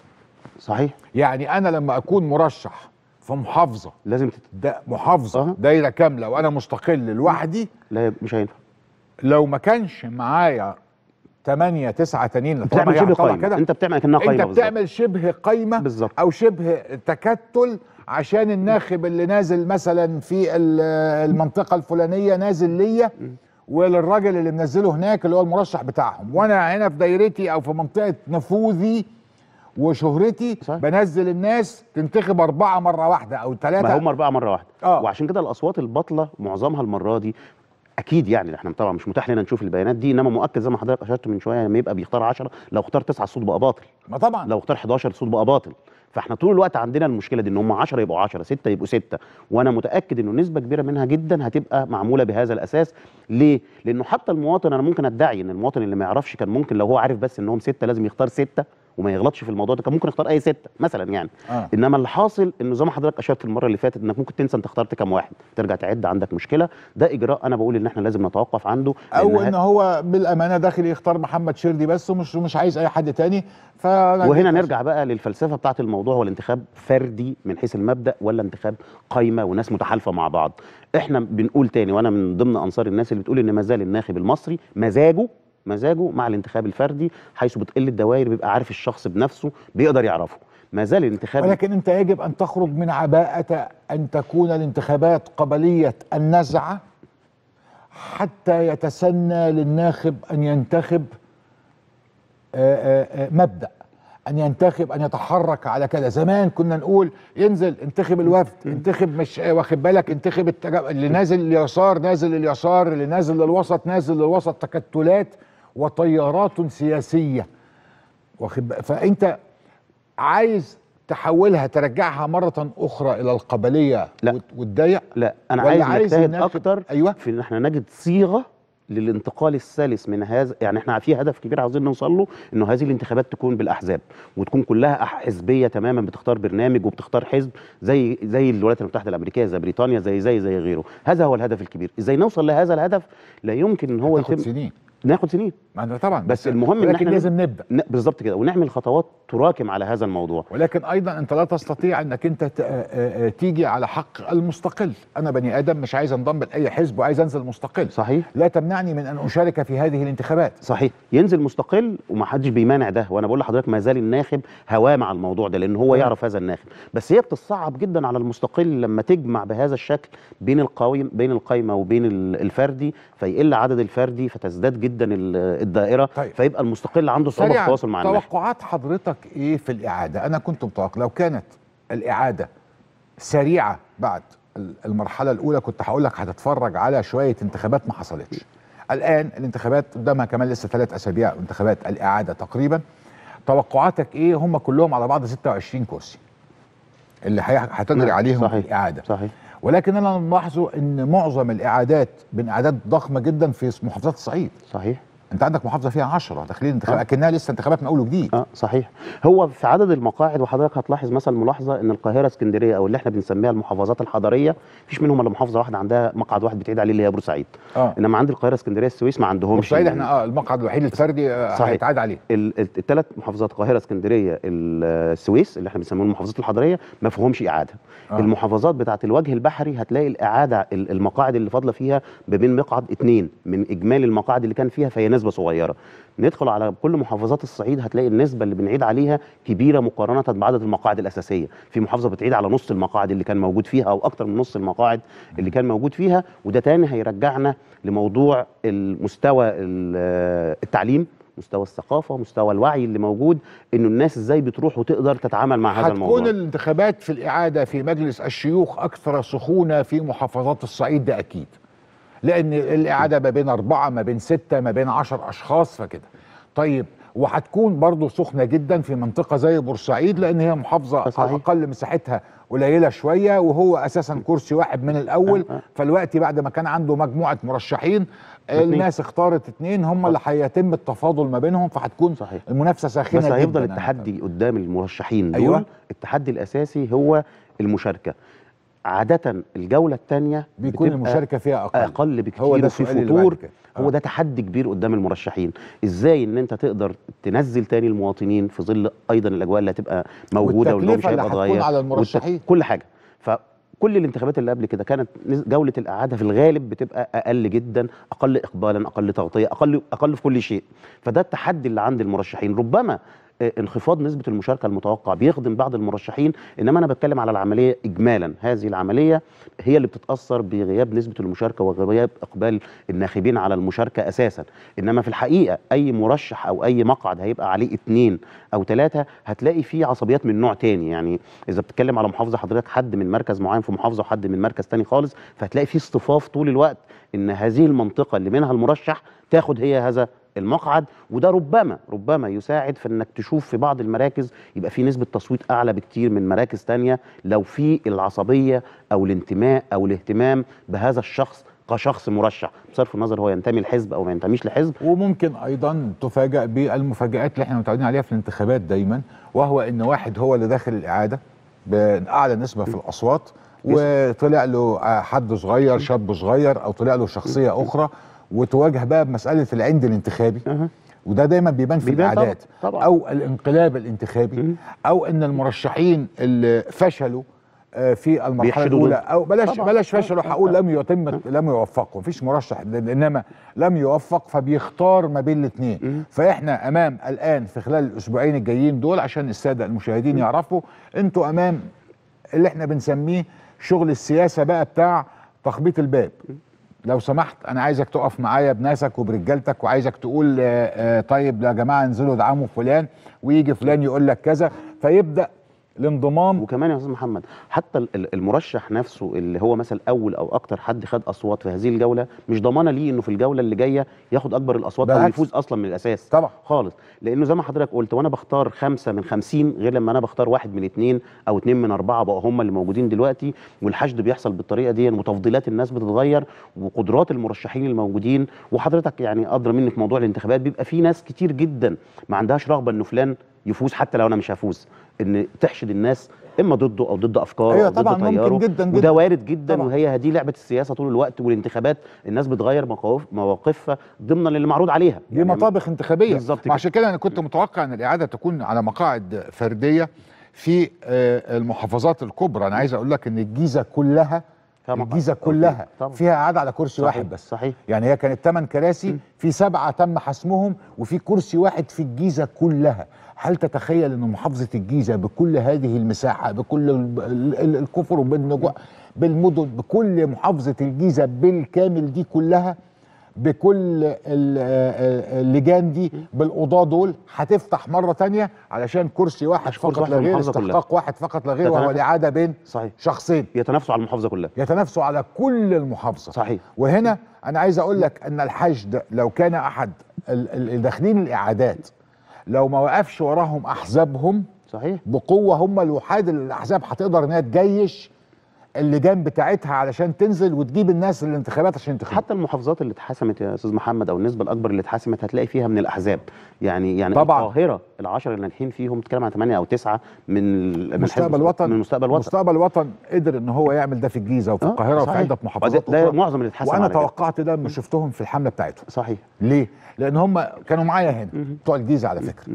صحيح يعني انا لما اكون مرشح في محافظه لازم ده محافظه أه. دايره كامله وانا مستقل لوحدي لا مش هينفع لو ما كانش معايا 8 9 تانيين بتعمل شبه قايمه كده انت بتعمل كانها قايمه انت بتعمل بالزبط. شبه قايمه بالزبط. او شبه تكتل عشان الناخب اللي نازل مثلا في المنطقه الفلانيه نازل ليا وللراجل اللي منزله هناك اللي هو المرشح بتاعهم وانا هنا في دايرتي او في منطقه نفوذي وشهرتي صحيح. بنزل الناس تنتخب اربعه مره واحده او ثلاثه ما هم اربعه مره واحده آه. وعشان كده الاصوات الباطله معظمها المره دي اكيد يعني احنا طبعا مش متاح لنا نشوف البيانات دي انما مؤكد زي ما حضرتك اشرت من شويه لما يبقى بيختار 10 لو اختار 9 الصوت بقى باطل ما طبعا لو اختار 11 الصوت بقى باطل فاحنا طول الوقت عندنا المشكله دي ان هم 10 يبقوا 10 6 يبقوا 6 وانا متاكد انه نسبه كبيره منها جدا هتبقى معموله بهذا الاساس ليه لانه حتى المواطن انا ممكن ادعي ان المواطن اللي ما يعرفش كان ممكن لو هو عارف بس انهم 6 لازم يختار 6 وما يغلطش في الموضوع ده كان ممكن اختار اي سته مثلا يعني آه. انما اللي حاصل انه زي ما حضرتك اشرت المره اللي فاتت انك ممكن تنسى انت اخترت كام واحد ترجع تعد عندك مشكله ده اجراء انا بقول ان احنا لازم نتوقف عنده او ان هو بالامانه داخل يختار محمد شيردي بس ومش مش عايز اي حد تاني وهنا نرجع بقى للفلسفه بتاعت الموضوع هو الانتخاب فردي من حيث المبدا ولا انتخاب قايمه وناس متحالفه مع بعض احنا بنقول تاني وانا من ضمن انصار الناس اللي بتقول ان ما زال الناخب المصري مزاجه مزاجه مع الانتخاب الفردي حيث بتقل الدوائر بيبقى عارف الشخص بنفسه بيقدر يعرفه ما زال الانتخاب ولكن انت يجب ان تخرج من عباءه ان تكون الانتخابات قبليه النزعه حتى يتسنى للناخب ان ينتخب آه، آه، آه، مبدا ان ينتخب ان يتحرك على كذا زمان كنا نقول ينزل انتخب الوفد انتخب مش واخد بالك انتخب اللي نازل اليسار نازل اليسار اللي نازل للوسط نازل للوسط تكتلات وتيارات سياسيه واخد فانت عايز تحولها ترجعها مرة أخرى إلى القبلية لا لا أنا عايز, عايز نجتهد أكتر أيوة في إن إحنا نجد صيغة للانتقال السلس من هذا يعني احنا في هدف كبير عاوزين نوصل له انه هذه الانتخابات تكون بالاحزاب وتكون كلها حزبيه تماما بتختار برنامج وبتختار حزب زي زي الولايات المتحده الامريكيه زي بريطانيا زي زي زي غيره هذا هو الهدف الكبير ازاي نوصل لهذا الهدف لا يمكن ان هو يتم سنين ناخد سنين ما طبعا بس, المهم ان احنا لازم نبدا بالظبط كده ونعمل خطوات تراكم على هذا الموضوع ولكن ايضا انت لا تستطيع انك انت تيجي على حق المستقل انا بني ادم مش عايز انضم لاي حزب وعايز انزل مستقل صحيح لا تمنعني من ان اشارك في هذه الانتخابات صحيح ينزل مستقل ومحدش بيمانع ده وانا بقول لحضرتك ما زال الناخب هواه مع الموضوع ده لان هو يعرف هذا الناخب بس هي بتصعب جدا على المستقل لما تجمع بهذا الشكل بين القوي بين القايمه وبين الفردي فيقل عدد الفردي فتزداد جدا جدا الدائره طيب. فيبقى المستقل عنده صعوبه في التواصل مع الناس توقعات حضرتك ايه في الاعاده انا كنت متوقع لو كانت الاعاده سريعه بعد المرحله الاولى كنت هقول لك هتتفرج على شويه انتخابات ما حصلتش الان الانتخابات قدامها كمان لسه ثلاث اسابيع انتخابات الاعاده تقريبا توقعاتك ايه هم كلهم على بعض 26 كرسي اللي هتجري نعم، عليهم صحيح. الاعاده صحيح ولكن انا ملاحظه ان معظم الاعادات من اعداد ضخمه جدا في محافظات الصعيد صحيح انت عندك محافظه فيها 10 داخلين آه. اكنها لسه انتخابات من اول وجديد اه صحيح هو في عدد المقاعد وحضرتك هتلاحظ مثلا ملاحظه ان القاهره اسكندريه او اللي احنا بنسميها المحافظات الحضريه مفيش منهم الا محافظه واحده عندها مقعد واحد بتعيد عليه اللي هي بورسعيد آه. انما عند القاهره اسكندريه السويس ما عندهمش بورسعيد احنا يعني اه المقعد الوحيد الفردي آه، صحيح هيتعاد عليه الثلاث محافظات القاهره اسكندريه السويس اللي احنا بنسميهم المحافظات الحضريه ما فيهمش اعاده آه. المحافظات بتاعه الوجه البحري هتلاقي الاعاده المقاعد اللي فاضله فيها ما بين مقعد اثنين من اجمالي المقاعد اللي كان فيها فينزل نسبة صغيره ندخل على كل محافظات الصعيد هتلاقي النسبه اللي بنعيد عليها كبيره مقارنه بعدد المقاعد الاساسيه في محافظه بتعيد على نص المقاعد اللي كان موجود فيها او اكتر من نص المقاعد اللي كان موجود فيها وده تاني هيرجعنا لموضوع المستوى التعليم مستوى الثقافه مستوى الوعي اللي موجود انه الناس ازاي بتروح وتقدر تتعامل مع هذا الموضوع هتكون الانتخابات في الاعاده في مجلس الشيوخ اكثر سخونه في محافظات الصعيد ده اكيد لان الاعاده ما بين اربعه ما بين سته ما بين عشر اشخاص فكده طيب وهتكون برضه سخنه جدا في منطقه زي بورسعيد لان هي محافظه اقل مساحتها قليله شويه وهو اساسا كرسي واحد من الاول آه، آه. فالوقت بعد ما كان عنده مجموعه مرشحين الناس اختارت اثنين هم اللي آه. هيتم التفاضل ما بينهم فهتكون صحيح. المنافسه ساخنه بس هيفضل التحدي قدام المرشحين دول أيوة. التحدي الاساسي هو المشاركه عادة الجولة الثانية بيكون المشاركة فيها أقل أقل بكتير هو ده في فطور آه. هو ده تحدي كبير قدام المرشحين ازاي ان انت تقدر تنزل تاني المواطنين في ظل ايضا الاجواء اللي هتبقى موجوده واللي مش هيبقى ضايع على المرشحين والت... كل حاجه ف كل الانتخابات اللي قبل كده كانت جوله الاعاده في الغالب بتبقى اقل جدا اقل اقبالا اقل تغطيه اقل اقل في كل شيء فده التحدي اللي عند المرشحين ربما انخفاض نسبه المشاركه المتوقع بيخدم بعض المرشحين انما انا بتكلم على العمليه اجمالا هذه العمليه هي اللي بتتاثر بغياب نسبه المشاركه وغياب اقبال الناخبين على المشاركه اساسا انما في الحقيقه اي مرشح او اي مقعد هيبقى عليه اثنين او ثلاثه هتلاقي فيه عصبيات من نوع تاني يعني اذا بتتكلم على محافظه حضرتك حد من مركز معين في محافظه وحد من مركز تاني خالص فهتلاقي فيه اصطفاف طول الوقت ان هذه المنطقه اللي منها المرشح تاخد هي هذا المقعد وده ربما ربما يساعد في انك تشوف في بعض المراكز يبقى في نسبه تصويت اعلى بكتير من مراكز تانية لو في العصبيه او الانتماء او الاهتمام بهذا الشخص كشخص مرشح بصرف النظر هو ينتمي لحزب او ما ينتميش لحزب وممكن ايضا تفاجئ بالمفاجآت اللي احنا متعودين عليها في الانتخابات دايما وهو ان واحد هو اللي داخل الاعاده باعلى نسبه في الاصوات وطلع له حد صغير شاب صغير او طلع له شخصيه اخرى وتواجه بقى بمساله العند الانتخابي وده دايما بيبان في الاعداد او الانقلاب الانتخابي او ان المرشحين اللي فشلوا آه، في المرحله الاولى او بلاش طبعًا. بلاش فشلوا هقول لم يتم لم يوفقوا مفيش مرشح انما لم يوفق فبيختار ما بين الاثنين فاحنا امام الان في خلال الاسبوعين الجايين دول عشان الساده المشاهدين يعرفوا انتوا امام اللي احنا بنسميه شغل السياسه بقى بتاع تخبيط الباب لو سمحت انا عايزك تقف معايا بناسك وبرجالتك وعايزك تقول آه، آه، طيب يا جماعه انزلوا ادعموا فلان ويجي فلان يقول لك كذا فيبدا الانضمام وكمان يا استاذ محمد حتى المرشح نفسه اللي هو مثلا اول او اكتر حد خد اصوات في هذه الجوله مش ضمانه ليه انه في الجوله اللي جايه ياخد اكبر الاصوات او يفوز اصلا من الاساس طبعا خالص لانه زي ما حضرتك قلت وانا بختار خمسه من خمسين غير لما انا بختار واحد من اثنين او اثنين من اربعه بقى هم اللي موجودين دلوقتي والحشد بيحصل بالطريقه دي وتفضيلات الناس بتتغير وقدرات المرشحين الموجودين وحضرتك يعني ادرى مني في موضوع الانتخابات بيبقى في ناس كتير جدا ما عندهاش رغبه انه فلان يفوز حتى لو انا مش هفوز ان تحشد الناس اما ضده او ضد افكاره أيوة او ضد طبعا ممكن جدا جدا وده وارد جدا طبعا. وهي دي لعبه السياسه طول الوقت والانتخابات الناس بتغير مواقف مواقفها ضمنا للي معروض عليها دي يعني مطابخ انتخابيه بالظبط عشان كده انا كنت متوقع ان الاعاده تكون على مقاعد فرديه في آه، المحافظات الكبرى انا عايز اقول لك ان الجيزه كلها طبعا. الجيزه كلها طبعا. فيها قاعده على كرسي صحيح. واحد بس صحيح يعني هي كانت ثمان كراسي م. في سبعه تم حسمهم وفي كرسي واحد في الجيزه كلها هل تتخيل ان محافظه الجيزه بكل هذه المساحه بكل الكفر وبالنجوع بالمدن بكل محافظه الجيزه بالكامل دي كلها بكل اللجان دي بالقضاه دول هتفتح مره تانية علشان كرسي واحد فقط لا غير استحقاق واحد فقط لا وهو الاعاده بين صحيح. شخصين يتنافسوا على المحافظه كلها يتنافسوا على كل المحافظه صحيح وهنا انا عايز اقول لك ان الحشد لو كان احد داخلين الاعادات لو ما وقفش وراهم احزابهم صحيح بقوه هم الوحيد اللي الاحزاب هتقدر انها تجيش اللجان بتاعتها علشان تنزل وتجيب الناس للانتخابات عشان تخيل. حتى المحافظات اللي اتحسمت يا استاذ محمد او النسبه الاكبر اللي اتحسمت هتلاقي فيها من الاحزاب يعني يعني طبعا القاهره ال10 اللي ناجحين فيهم بتتكلم عن 8 او 9 من مستقبل الوطن من مستقبل الوطن مستقبل الوطن قدر ان هو يعمل ده في الجيزه وفي آه، القاهره وفي عده محافظات ده معظم اللي اتحسم وانا توقعت ده لما شفتهم في الحمله بتاعتهم صحيح ليه؟ لان هم كانوا معايا هنا بتوع الجيزه على فكره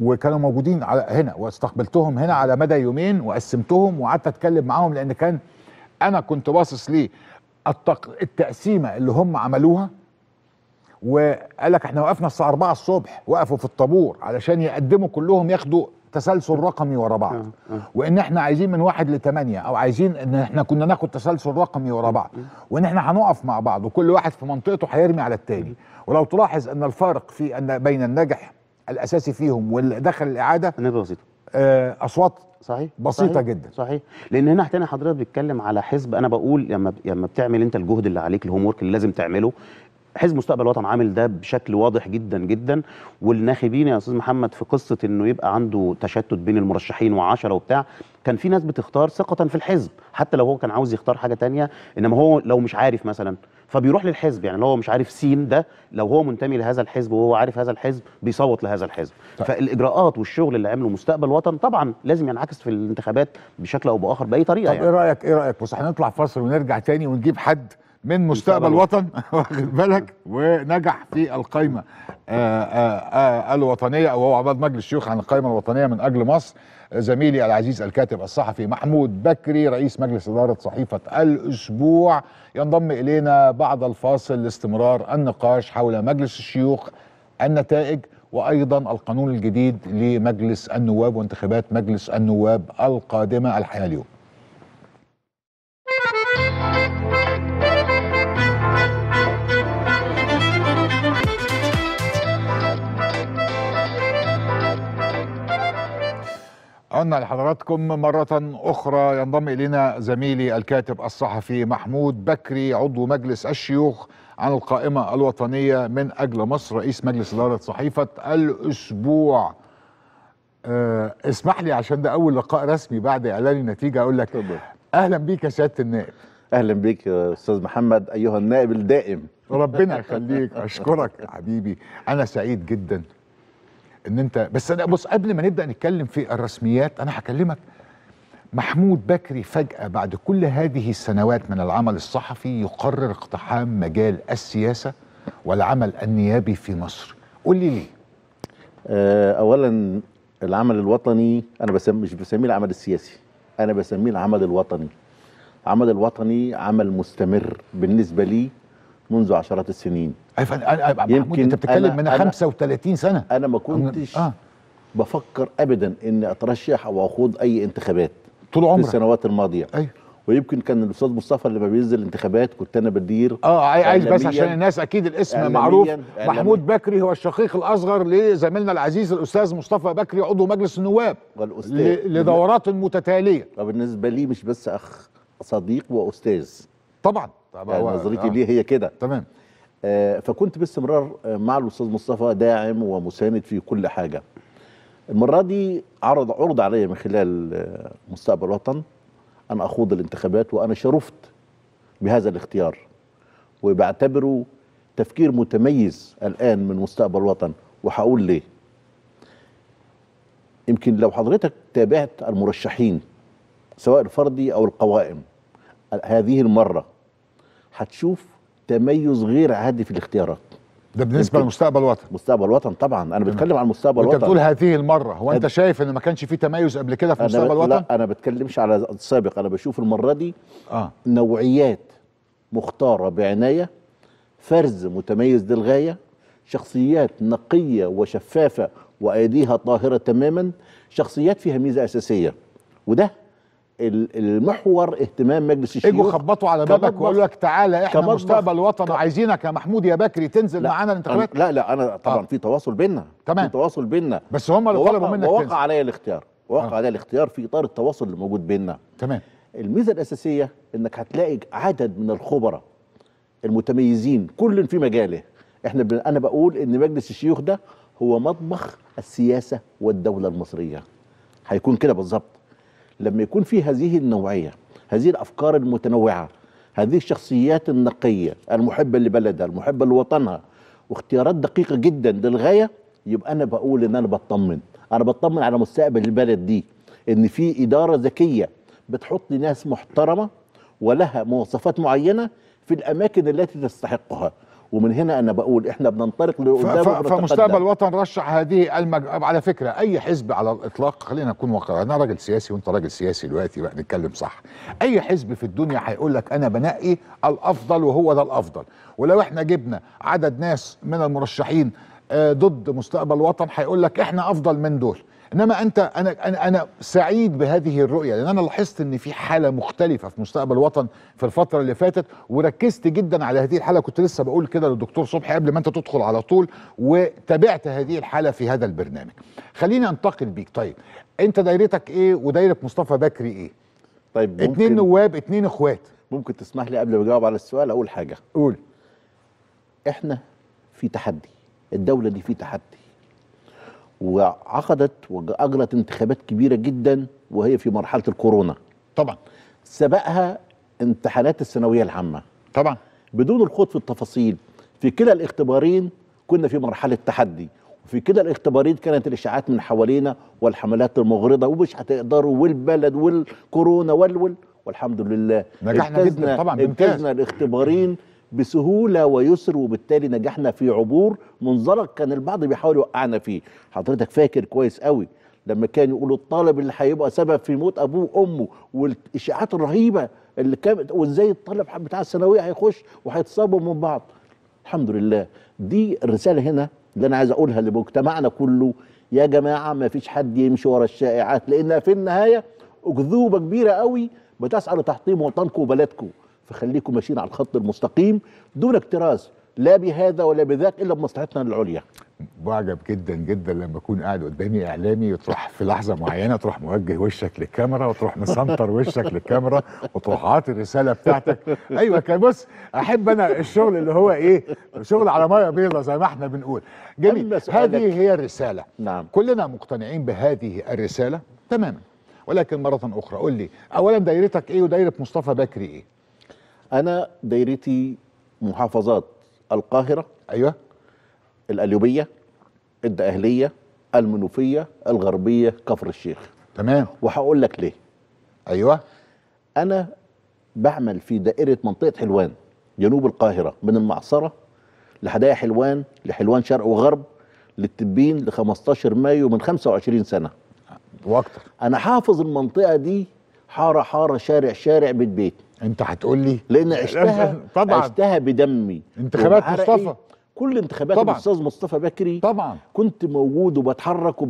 وكانوا موجودين على هنا واستقبلتهم هنا على مدى يومين وقسمتهم وقعدت اتكلم معاهم لان كان انا كنت باصص ليه التقسيمه اللي هم عملوها وقال لك احنا وقفنا الساعه 4 الصبح وقفوا في الطابور علشان يقدموا كلهم ياخدوا تسلسل رقمي ورا بعض آه، آه. وان احنا عايزين من واحد لثمانية او عايزين ان احنا كنا ناخد تسلسل رقمي ورا بعض آه. وان احنا هنقف مع بعض وكل واحد في منطقته هيرمي على التاني ولو تلاحظ ان الفارق في ان بين النجاح الاساسي فيهم واللي دخل الاعاده نسبه بسيطه آه، اصوات صحيح بسيطه صحيح جدا صحيح لان هنا تاني حضرتك بتتكلم على حزب انا بقول لما لما بتعمل انت الجهد اللي عليك الهوم اللي لازم تعمله حزب مستقبل الوطن عامل ده بشكل واضح جدا جدا والناخبين يا استاذ محمد في قصه انه يبقى عنده تشتت بين المرشحين و10 وبتاع كان في ناس بتختار ثقه في الحزب حتى لو هو كان عاوز يختار حاجه تانية انما هو لو مش عارف مثلا فبيروح للحزب يعني لو هو مش عارف سين ده لو هو منتمي لهذا الحزب وهو عارف هذا الحزب بيصوت لهذا الحزب طيب. فالاجراءات والشغل اللي عمله مستقبل وطن طبعا لازم ينعكس في الانتخابات بشكل او باخر باي طريقه طب يعني. ايه رايك ايه رايك بص هنطلع فاصل ونرجع تاني ونجيب حد من مستقبل وطن واخد بالك ونجح في القايمه آه، آه، آه، الوطنيه او هو عضو مجلس الشيوخ عن القايمه الوطنيه من اجل مصر زميلي العزيز الكاتب الصحفي محمود بكري رئيس مجلس إدارة صحيفة الأسبوع ينضم إلينا بعد الفاصل لاستمرار النقاش حول مجلس الشيوخ النتائج وايضا القانون الجديد لمجلس النواب وانتخابات مجلس النواب القادمه الحياه اليوم عدنا لحضراتكم مرة أخرى ينضم إلينا زميلي الكاتب الصحفي محمود بكري عضو مجلس الشيوخ عن القائمة الوطنية من أجل مصر رئيس مجلس إدارة صحيفة الأسبوع أه اسمح لي عشان ده أول لقاء رسمي بعد إعلان النتيجة أقول لك طبعا. أهلا بيك يا سيادة النائب أهلا بيك يا أستاذ محمد أيها النائب الدائم ربنا يخليك أشكرك حبيبي أنا سعيد جدا ان انت بس انا بص قبل ما نبدا نتكلم في الرسميات انا هكلمك محمود بكري فجاه بعد كل هذه السنوات من العمل الصحفي يقرر اقتحام مجال السياسه والعمل النيابي في مصر قول لي ليه آه، اولا العمل الوطني انا بسمي مش بسميه العمل السياسي انا بسميه العمل الوطني العمل الوطني عمل مستمر بالنسبه لي منذ عشرات السنين أنا يمكن انت بتتكلم من 35 سنه انا ما كنتش آه. بفكر ابدا اني اترشح او اخوض اي انتخابات طول عمرك في السنوات الماضيه ايوه ويمكن كان الاستاذ مصطفى لما بينزل الانتخابات كنت انا بدير اه عايز بس عشان الناس اكيد الاسم معروف أعلمياً. محمود بكري هو الشقيق الاصغر لزميلنا العزيز الاستاذ مصطفى بكري عضو مجلس النواب والأستاذ لدورات متتاليه وبالنسبه لي مش بس اخ صديق واستاذ طبعا طبعا يعني نظرتي ليه هي كده تمام آه فكنت باستمرار آه، مع الاستاذ مصطفى داعم ومساند في كل حاجه المره دي عرض عرض عليا من خلال آه، مستقبل وطن ان اخوض الانتخابات وانا شرفت بهذا الاختيار وبعتبره تفكير متميز الان من مستقبل وطن وهقول ليه يمكن لو حضرتك تابعت المرشحين سواء الفردي او القوائم هذه المره هتشوف تميز غير عادي في الاختيارات ده بالنسبه لمستقبل الوطن مستقبل الوطن طبعا انا بتكلم عن مستقبل الوطن انت بتقول هذه المره هو انت شايف ان ما كانش في تميز قبل كده في مستقبل الوطن لا انا بتكلمش على السابق انا بشوف المره دي آه. نوعيات مختاره بعنايه فرز متميز للغايه شخصيات نقيه وشفافه وايديها طاهره تماما شخصيات فيها ميزه اساسيه وده المحور اهتمام مجلس الشيوخ اجوا خبطوا على بابك وقالوا لك تعالى احنا مستقبل وطن وعايزينك يا محمود يا بكري تنزل معانا الانتخابات لا لا انا آه. طبعا آه. في تواصل بينا تمام في تواصل بينا بس هم اللي طلبوا منك ووقع عليا الاختيار ووقع آه. عليا الاختيار في اطار التواصل اللي موجود بينا تمام الميزه الاساسيه انك هتلاقي عدد من الخبراء المتميزين كل في مجاله احنا ب... انا بقول ان مجلس الشيوخ ده هو مطبخ السياسه والدوله المصريه هيكون كده بالظبط لما يكون في هذه النوعية هذه الأفكار المتنوعة هذه الشخصيات النقية المحبة لبلدها المحبة لوطنها واختيارات دقيقة جدا للغاية يبقى أنا بقول إن أنا بطمن أنا بطمن على مستقبل البلد دي إن في إدارة ذكية بتحط ناس محترمة ولها مواصفات معينة في الأماكن التي تستحقها ومن هنا انا بقول احنا بننطلق لقدام فمستقبل الوطن رشح هذه المج... على فكره اي حزب على الاطلاق خلينا نكون واقعيين انا راجل سياسي وانت راجل سياسي دلوقتي بقى نتكلم صح اي حزب في الدنيا هيقول لك انا بنقي الافضل وهو ده الافضل ولو احنا جبنا عدد ناس من المرشحين آه، ضد مستقبل الوطن هيقول لك احنا افضل من دول انما انت انا انا انا سعيد بهذه الرؤيه لان انا لاحظت ان في حاله مختلفه في مستقبل الوطن في الفتره اللي فاتت وركزت جدا على هذه الحاله كنت لسه بقول كده للدكتور صبحي قبل ما انت تدخل على طول وتابعت هذه الحاله في هذا البرنامج خليني انتقل بيك طيب انت دايرتك ايه ودايره مصطفى بكري ايه طيب اتنين نواب اتنين اخوات ممكن تسمح لي قبل ما اجاوب على السؤال اقول حاجه قول احنا في تحدي الدوله دي في تحدي وعقدت واجرت انتخابات كبيره جدا وهي في مرحله الكورونا طبعا سبقها امتحانات الثانويه العامه طبعا بدون الخوض في التفاصيل في كلا الاختبارين كنا في مرحله تحدي وفي كلا الاختبارين كانت الاشاعات من حوالينا والحملات المغرضه ومش هتقدروا والبلد والكورونا والول والحمد لله نجحنا جدا طبعا امتازنا الاختبارين بسهوله ويسر وبالتالي نجحنا في عبور منظرك كان البعض بيحاول يوقعنا فيه حضرتك فاكر كويس قوي لما كان يقولوا الطالب اللي هيبقى سبب في موت ابوه وامه والاشاعات الرهيبه اللي كانت وازاي الطالب بتاع الثانويه هيخش وهيتصابوا من بعض الحمد لله دي الرساله هنا اللي انا عايز اقولها لمجتمعنا كله يا جماعه ما فيش حد يمشي ورا الشائعات لانها في النهايه اكذوبه كبيره قوي بتسعى لتحطيم وطنكم وبلدكم فخليكم ماشيين على الخط المستقيم دون اكتراث لا بهذا ولا بذاك الا بمصلحتنا العليا معجب جدا جدا لما اكون قاعد قدامي اعلامي وتروح في لحظه معينه تروح موجه وشك للكاميرا وتروح مسنطر وشك للكاميرا وتروح عاطي الرساله بتاعتك ايوه كان بص احب انا الشغل اللي هو ايه شغل على ميه بيضاء زي ما احنا بنقول جميل هذه هي الرساله نعم كلنا مقتنعين بهذه الرساله تماما ولكن مره اخرى قول لي اولا دايرتك ايه ودايره مصطفى بكري ايه انا دايرتي محافظات القاهره ايوه القليوبيه الدقهليه المنوفيه الغربيه كفر الشيخ تمام وهقول لك ليه ايوه انا بعمل في دائره منطقه حلوان جنوب القاهره من المعصره لحدائق حلوان لحلوان شرق وغرب للتبين ل 15 مايو من 25 سنه واكتر انا حافظ المنطقه دي حاره حاره شارع شارع بيت بيت انت هتقول لي لان عشتها طبعا عشتها بدمي انتخابات مصطفى كل انتخابات الاستاذ مصطفى بكري طبعا كنت موجود وبتحرك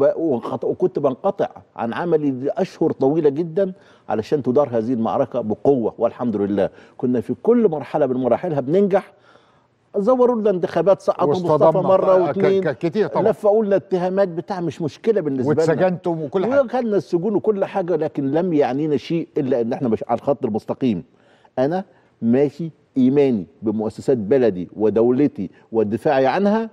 وكنت بنقطع عن عملي لاشهر طويله جدا علشان تدار هذه المعركه بقوه والحمد لله كنا في كل مرحله من مراحلها بننجح زوروا لنا انتخابات سقطوا مصطفى مره واثنين كتير طبعا لف قلنا اتهامات بتاع مش مشكله بالنسبه لنا واتسجنتم وكل حاجه وخدنا السجون وكل حاجه لكن لم يعنينا شيء الا ان احنا مش على الخط المستقيم انا ماشي ايماني بمؤسسات بلدي ودولتي ودفاعي عنها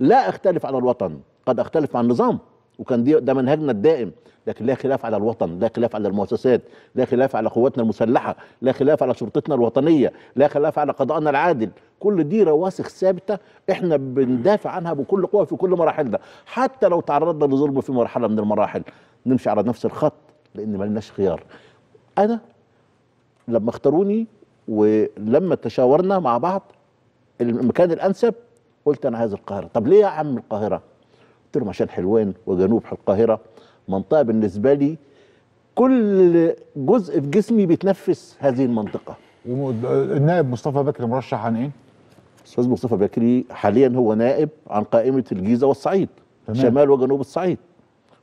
لا اختلف على الوطن قد اختلف مع النظام وكان دي ده منهجنا الدائم لكن لا خلاف على الوطن لا خلاف على المؤسسات لا خلاف على قواتنا المسلحة لا خلاف على شرطتنا الوطنية لا خلاف على قضاءنا العادل كل دي رواسخ ثابتة احنا بندافع عنها بكل قوة في كل مراحلنا حتى لو تعرضنا لظلم في مرحلة من المراحل نمشي على نفس الخط لان ما لناش خيار انا لما اختاروني ولما تشاورنا مع بعض المكان الانسب قلت انا عايز القاهره طب ليه يا عم القاهره قلت لهم عشان حلوان وجنوب القاهره منطقه بالنسبه لي كل جزء في جسمي بيتنفس هذه المنطقه النائب مصطفى بكري مرشح عن ايه استاذ مصطفى بكري حاليا هو نائب عن قائمه الجيزه والصعيد تمام. شمال وجنوب الصعيد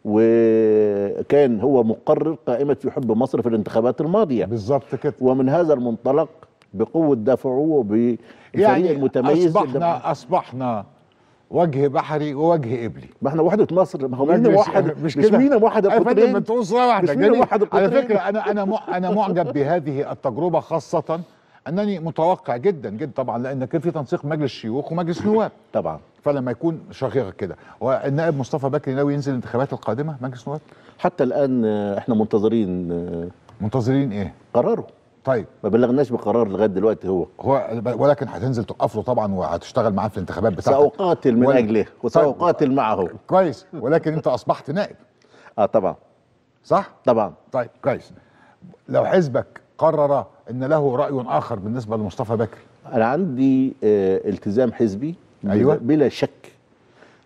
وكان هو مقرر قائمه يحب مصر في الانتخابات الماضيه بالظبط كده ومن هذا المنطلق بقوه دفعه وبفريق يعني المتميز اصبحنا اصبحنا وجه بحري ووجه قبلي ما احنا وحده مصر ما هو مين واحد مش كده مين واحد القطرين انت تقول صوره واحده مين واحد القطرين على فكره انا انا انا معجب بهذه التجربه خاصه انني متوقع جدا جدا طبعا لان كان في تنسيق مجلس الشيوخ ومجلس النواب طبعا فلما يكون شقيقه كده والنائب مصطفى بكري ناوي ينزل الانتخابات القادمه مجلس النواب حتى الان احنا منتظرين آه، منتظرين ايه قراره طيب ما بلغناش بقرار لغايه دلوقتي هو هو ولكن هتنزل توقف له طبعا وهتشتغل معاه في الانتخابات بتاعتك ساقاتل من اجله وساقاتل معه طيب. كويس ولكن انت اصبحت نائب اه طبعا صح طبعا طيب كويس لو حزبك قرر ان له راي اخر بالنسبه لمصطفى بكري انا عندي آه التزام حزبي أيوة. بلا شك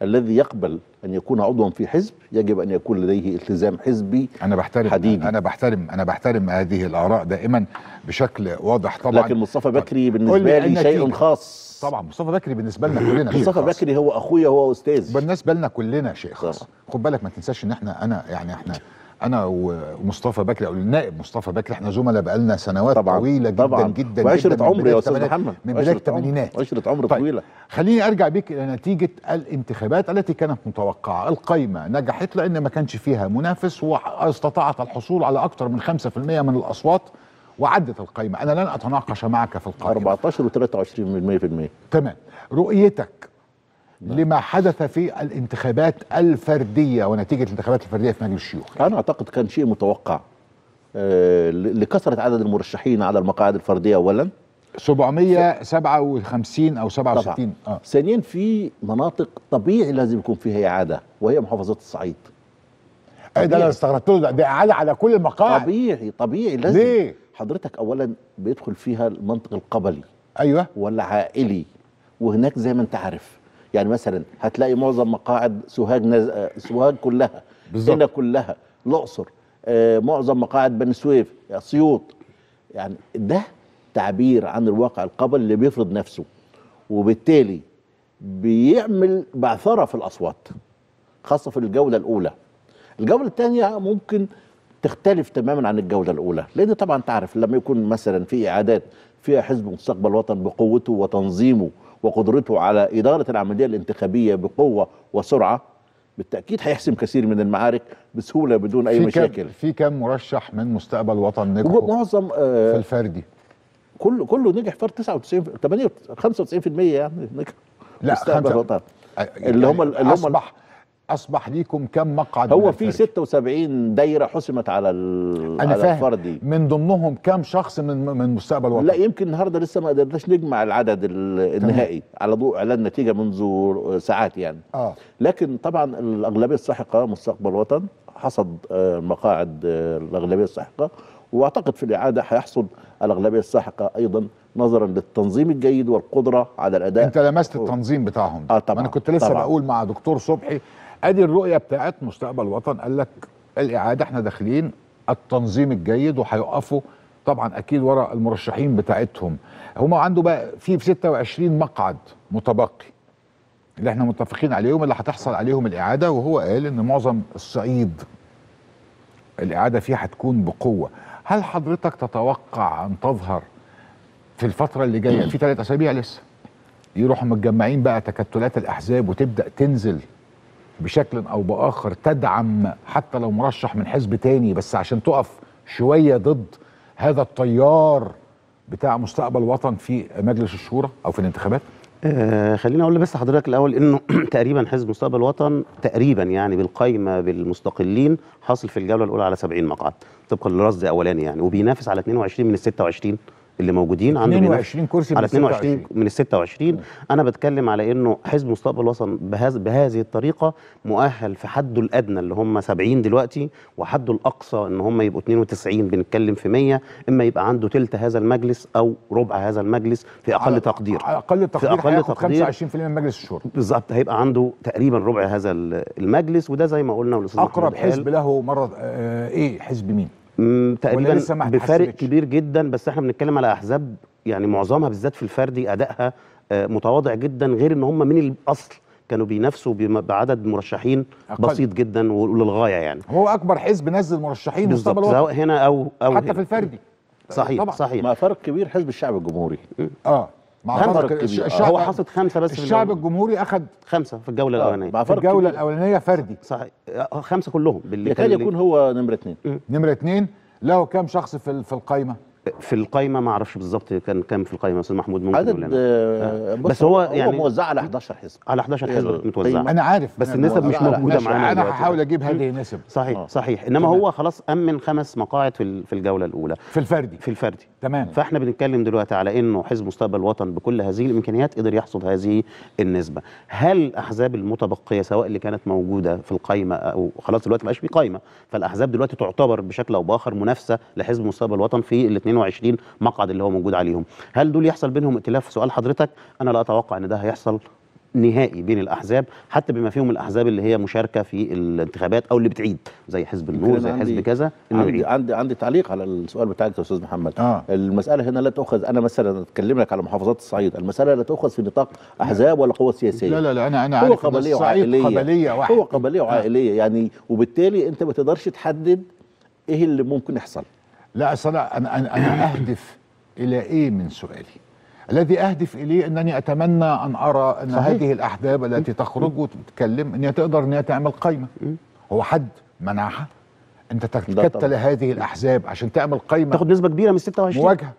الذي يقبل ان يكون عضوا في حزب يجب ان يكون لديه التزام حزبي انا بحترم حديدي. انا بحترم انا بحترم هذه الاراء دائما بشكل واضح طبعا لكن مصطفى بكري بالنسبه لي شيء خاص طبعا مصطفى بكري بالنسبه لنا كلنا شيء مصطفى بكري هو اخويا هو استاذ بالنسبه لنا كلنا شيء خاص خد بالك ما تنساش ان احنا انا يعني احنا انا ومصطفى بكري او النائب مصطفى بكري احنا زملاء بقالنا سنوات طبعا طويله جدا طبعا جدا وعشره عمر يا استاذ محمد من بدايه الثمانينات عشره عمر طيب خليني ارجع بيك الى نتيجه الانتخابات التي كانت متوقعه، القايمه نجحت لان ما كانش فيها منافس واستطاعت الحصول على اكثر من 5% من الاصوات وعدت القايمه، انا لن اتناقش معك في القائمه 14 و23% تمام، رؤيتك نعم. لما حدث في الانتخابات الفرديه ونتيجه الانتخابات الفرديه في مجلس الشيوخ انا اعتقد كان شيء متوقع آه، لكثره عدد المرشحين على المقاعد الفرديه اولا 757 او 67 اه ثانيا في مناطق طبيعي لازم يكون فيها اعاده وهي محافظات الصعيد ايه ده انا استغربت له ده اعاده على كل المقاعد طبيعي طبيعي لازم ليه؟ حضرتك اولا بيدخل فيها المنطق القبلي ايوه والعائلي وهناك زي ما انت عارف يعني مثلا هتلاقي معظم مقاعد سوهاج نز... سوهاج كلها هنا كلها الاقصر آه، معظم مقاعد بني سويف اسيوط يعني ده تعبير عن الواقع القبلي اللي بيفرض نفسه وبالتالي بيعمل بعثره في الاصوات خاصه في الجوله الاولى الجوله الثانيه ممكن تختلف تماما عن الجوله الاولى لان طبعا تعرف لما يكون مثلا في اعادات فيها حزب مستقبل الوطن بقوته وتنظيمه وقدرته على إدارة العملية الانتخابية بقوة وسرعة بالتأكيد هيحسم كثير من المعارك بسهولة بدون أي في مشاكل كم في كم مرشح من مستقبل وطن نجح معظم آه في الفردي كله كله نجح فرد 99 98 95% يعني نجح لا مستقبل وطن اللي يعني هم اللي هم اصبح اصبح ليكم كم مقعد هو في 76 دايره حسمت على أنا على الفردي من ضمنهم كم شخص من من مستقبل وطن. لا يمكن النهارده لسه ما قدرناش نجمع العدد النهائي تمام. على ضوء اعلان نتيجه منذ ساعات يعني آه. لكن طبعا الاغلبيه الساحقه مستقبل وطن حصد آه، مقاعد آه، الاغلبيه الساحقه واعتقد في الاعاده هيحصل الاغلبيه الساحقه ايضا نظرا للتنظيم الجيد والقدره على الاداء انت لمست التنظيم بتاعهم اه طبعا انا كنت لسه طبعًا. بقول مع دكتور صبحي ادي الرؤيه بتاعت مستقبل وطن قال لك الاعاده احنا داخلين التنظيم الجيد وهيقفوا طبعا اكيد ورا المرشحين بتاعتهم هم عنده بقى في 26 مقعد متبقي اللي احنا متفقين عليهم اللي هتحصل عليهم الاعاده وهو قال ان معظم الصعيد الاعاده فيه هتكون بقوه هل حضرتك تتوقع ان تظهر في الفتره اللي جايه في ثلاث اسابيع لسه يروحوا متجمعين بقى تكتلات الاحزاب وتبدا تنزل بشكل او باخر تدعم حتى لو مرشح من حزب تاني بس عشان تقف شويه ضد هذا التيار بتاع مستقبل وطن في مجلس الشورى او في الانتخابات؟ آه خليني اقول بس لحضرتك الاول انه تقريبا حزب مستقبل وطن تقريبا يعني بالقايمه بالمستقلين حاصل في الجوله الاولى على 70 مقعد طبقا لرصد اولاني يعني وبينافس على 22 من ال 26 اللي موجودين عنده 22 كرسي على 22 من ال 26 انا بتكلم على انه حزب مستقبل وطن بهذ بهذه الطريقه مؤهل في حده الادنى اللي هم 70 دلوقتي وحده الاقصى ان هم يبقوا 92 بنتكلم في 100 اما يبقى عنده ثلث هذا المجلس او ربع هذا المجلس في اقل على تقدير على اقل تقدير في اقل تقدير 25% من مجلس الشورى بالظبط هيبقى عنده تقريبا ربع هذا المجلس وده زي ما قلنا والاستاذ اقرب حزب له مره آه، ايه حزب مين؟ تقريبا بفارق كبير جدا بس احنا بنتكلم على احزاب يعني معظمها بالذات في الفردي ادائها آه، متواضع جدا غير ان هم من الاصل كانوا بينافسوا بعدد مرشحين أقل. بسيط جدا وللغايه يعني هو اكبر حزب نزل مرشحين مستقبل سواء هنا او او حتى هنا. في الفردي صحيح طبعًا. صحيح ما فرق كبير حزب الشعب الجمهوري اه مع فرق كبير آه، هو حاصد خمسه بس الشعب الجمهوري اخذ خمسه في الجوله آه، الاولانيه مع فرق الجوله الاولانيه فردي صحيح آه، خمسه كلهم يكاد يكون هو نمره اثنين نمره اثنين له كم شخص في القايمه؟ في القايمه ما اعرفش بالظبط كان كام في القايمه استاذ محمود ممكن عدد آه, آه، بس هو يعني هو موزع على 11 حزب على 11 حزب آه، متوزع طيب، انا عارف بس النسب مش موجوده معانا انا هحاول اجيب هذه النسب صحيح آه. صحيح انما تمام. هو خلاص امن خمس مقاعد في في الجوله الاولى في الفردي في الفردي تمام فاحنا بنتكلم دلوقتي على انه حزب مستقبل الوطن بكل هذه الامكانيات قدر يحصد هذه النسبه هل احزاب المتبقيه سواء اللي كانت موجوده في القايمه او خلاص دلوقتي ما بقاش في قايمه فالاحزاب دلوقتي تعتبر بشكل او باخر منافسه لحزب مستقبل الوطن في الاثنين 22 مقعد اللي هو موجود عليهم هل دول يحصل بينهم ائتلاف سؤال حضرتك انا لا اتوقع ان ده هيحصل نهائي بين الاحزاب حتى بما فيهم الاحزاب اللي هي مشاركه في الانتخابات او اللي بتعيد زي حزب النور زي حزب كذا عندي عندي عندي تعليق على السؤال بتاعك يا استاذ محمد آه. المساله هنا لا تؤخذ انا مثلا اتكلم لك على محافظات الصعيد المساله لا تؤخذ في نطاق احزاب ولا قوى سياسيه لا لا لا انا انا هو قبليه وعائليه قبليه هو قبليه وعائليه يعني وبالتالي انت ما تقدرش تحدد ايه اللي ممكن يحصل لا اصل أنا, أنا أهدف إلى إيه من سؤالي الذي أهدف إليه أنني أتمنى أن أرى أن صحيح. هذه الأحزاب التي تخرج وتتكلم أن هي تقدر أن هي تعمل قائمة هو حد منعها أنت تكتل هذه الأحزاب عشان تعمل قائمة تاخد نسبة كبيرة من 26 مواجهة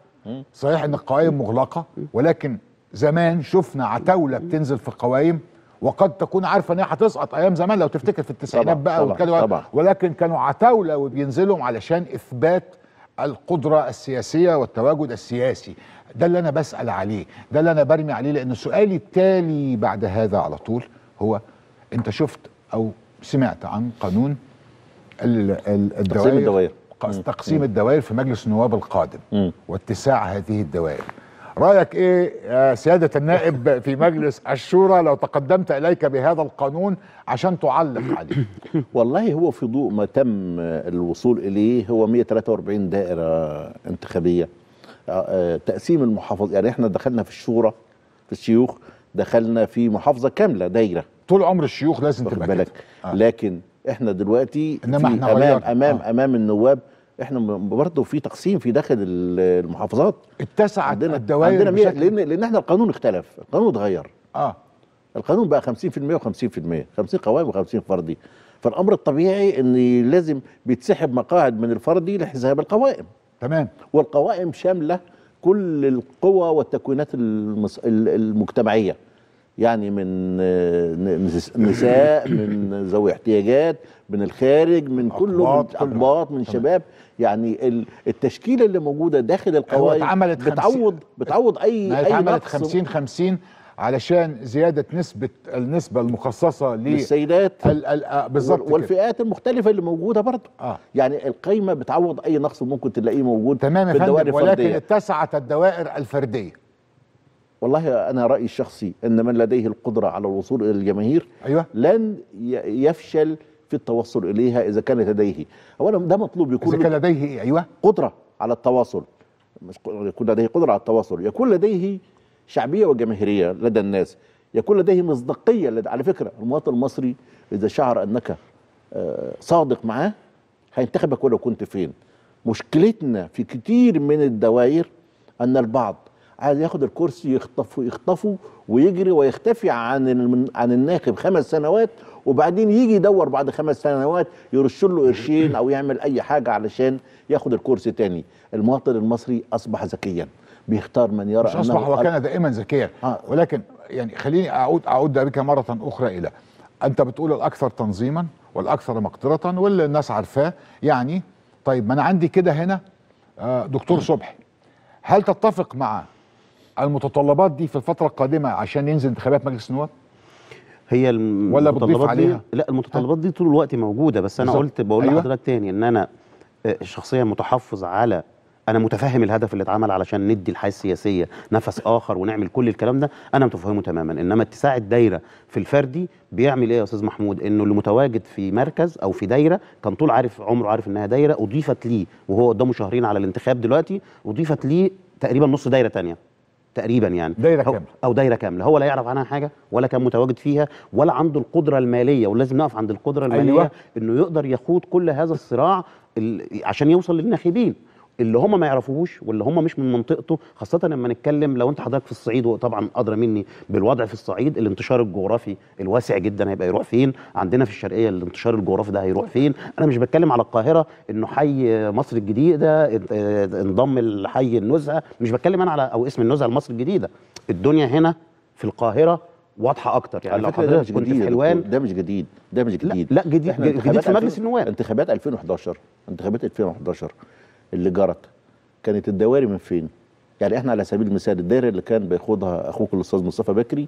صحيح أن القوائم مغلقة ولكن زمان شفنا عتاولة بتنزل في القوائم وقد تكون عارفه ان هي هتسقط ايام زمان لو تفتكر في التسعينات بقى طبعًا طبعًا ولكن كانوا عتاوله وبينزلوا علشان اثبات القدرة السياسية والتواجد السياسي ده اللي أنا بسأل عليه ده اللي أنا برمي عليه لأن سؤالي التالي بعد هذا على طول هو أنت شفت أو سمعت عن قانون الدوائر تقسيم الدوائر في مجلس النواب القادم واتساع هذه الدوائر رايك ايه يا سياده النائب في مجلس الشورى لو تقدمت اليك بهذا القانون عشان تعلق عليه والله هو في ضوء ما تم الوصول اليه هو 143 دائره انتخابيه آه، آه، تقسيم المحافظ يعني احنا دخلنا في الشورى في الشيوخ دخلنا في محافظه كامله دايره طول عمر الشيوخ لازم تبقى بالك آه. لكن احنا دلوقتي إنما احنا امام امام آه. امام النواب احنا برضه في تقسيم في داخل المحافظات اتسعت عندنا الدوائر عندنا بشكل... لان لان احنا القانون اختلف القانون اتغير اه القانون بقى 50% و50% 50 قوائم و50 فردي فالامر الطبيعي ان لازم بيتسحب مقاعد من الفردي لحساب القوائم تمام والقوائم شامله كل القوى والتكوينات المس... المجتمعيه يعني من آه، نساء من ذوي احتياجات من الخارج من كله من اقباط من شباب يعني التشكيله اللي موجوده داخل القوائم اتعملت بتعوض بتعوض اي اي اتعملت 50 50 علشان زيادة نسبة النسبة المخصصة للسيدات آه، بالظبط والفئات المختلفة اللي موجودة برضه آه. يعني القايمة بتعوض أي نقص ممكن تلاقيه موجود تمام في الدوائر الفردية ولكن اتسعت الدوائر الفردية والله أنا رأيي الشخصي أن من لديه القدرة على الوصول إلى الجماهير أيوة. لن يفشل في التوصل اليها اذا كان لديه اولا ده مطلوب يكون اذا كان لديه إيه؟ ايوه قدره على التواصل مش يكون لديه قدره على التواصل يكون لديه شعبيه وجماهيريه لدى الناس يكون لديه مصداقيه لدى على فكره المواطن المصري اذا شعر انك آه، صادق معاه هينتخبك ولو كنت فين مشكلتنا في كتير من الدوائر ان البعض عايز ياخد الكرسي يخطفه يخطفه ويجري ويختفي عن عن الناخب خمس سنوات وبعدين يجي يدور بعد خمس سنوات يرش له قرشين او يعمل اي حاجه علشان ياخد الكرسي تاني المواطن المصري اصبح ذكيا بيختار من يرى مش اصبح وكان دائما ذكيا آه. ولكن يعني خليني اعود اعود بك مره اخرى الى انت بتقول الاكثر تنظيما والاكثر مقدره واللي الناس عارفاه يعني طيب ما انا عندي كده هنا آه، دكتور صبحي هل تتفق مع المتطلبات دي في الفتره القادمه عشان ينزل انتخابات مجلس النواب؟ هي ولا بتضيف عليها دي لا المتطلبات دي طول الوقت موجوده بس انا قلت بقول أيوة. لحضرتك تاني ان انا آه، شخصيا متحفظ على انا متفهم الهدف اللي اتعمل علشان ندي الحياه السياسيه نفس اخر ونعمل كل الكلام ده انا متفهمه تماما انما اتساع الدايره في الفردي بيعمل ايه يا استاذ محمود انه اللي متواجد في مركز او في دايره كان طول عارف عمره عارف انها دايره اضيفت ليه وهو قدامه شهرين على الانتخاب دلوقتي اضيفت ليه تقريبا نص دايره ثانيه تقريبا يعني دايره كامله او دايره كامله هو لا يعرف عنها حاجه ولا كان متواجد فيها ولا عنده القدره الماليه ولازم نقف عند القدره الماليه أيوة. انه يقدر يخوض كل هذا الصراع عشان يوصل للناخبين اللي هم ما يعرفوهوش واللي هم مش من منطقته خاصه لما نتكلم لو انت حضرتك في الصعيد وطبعا ادرى مني بالوضع في الصعيد الانتشار الجغرافي الواسع جدا هيبقى يروح فين عندنا في الشرقيه الانتشار الجغرافي ده هيروح فين انا مش بتكلم على القاهره انه حي مصر الجديده انضم لحي النزهه مش بتكلم انا على او اسم النزهه لمصر الجديده الدنيا هنا في القاهره واضحه اكتر يعني لو حضرتك كنت في حلوان ده مش جديد ده مش جديد لا, لا جديد جديد في مجلس النواب انتخابات 2011 انتخابات 2011 اللي جرت كانت الدواري من فين؟ يعني احنا على سبيل المثال الدائره اللي كان بياخدها اخوك الاستاذ مصطفى بكري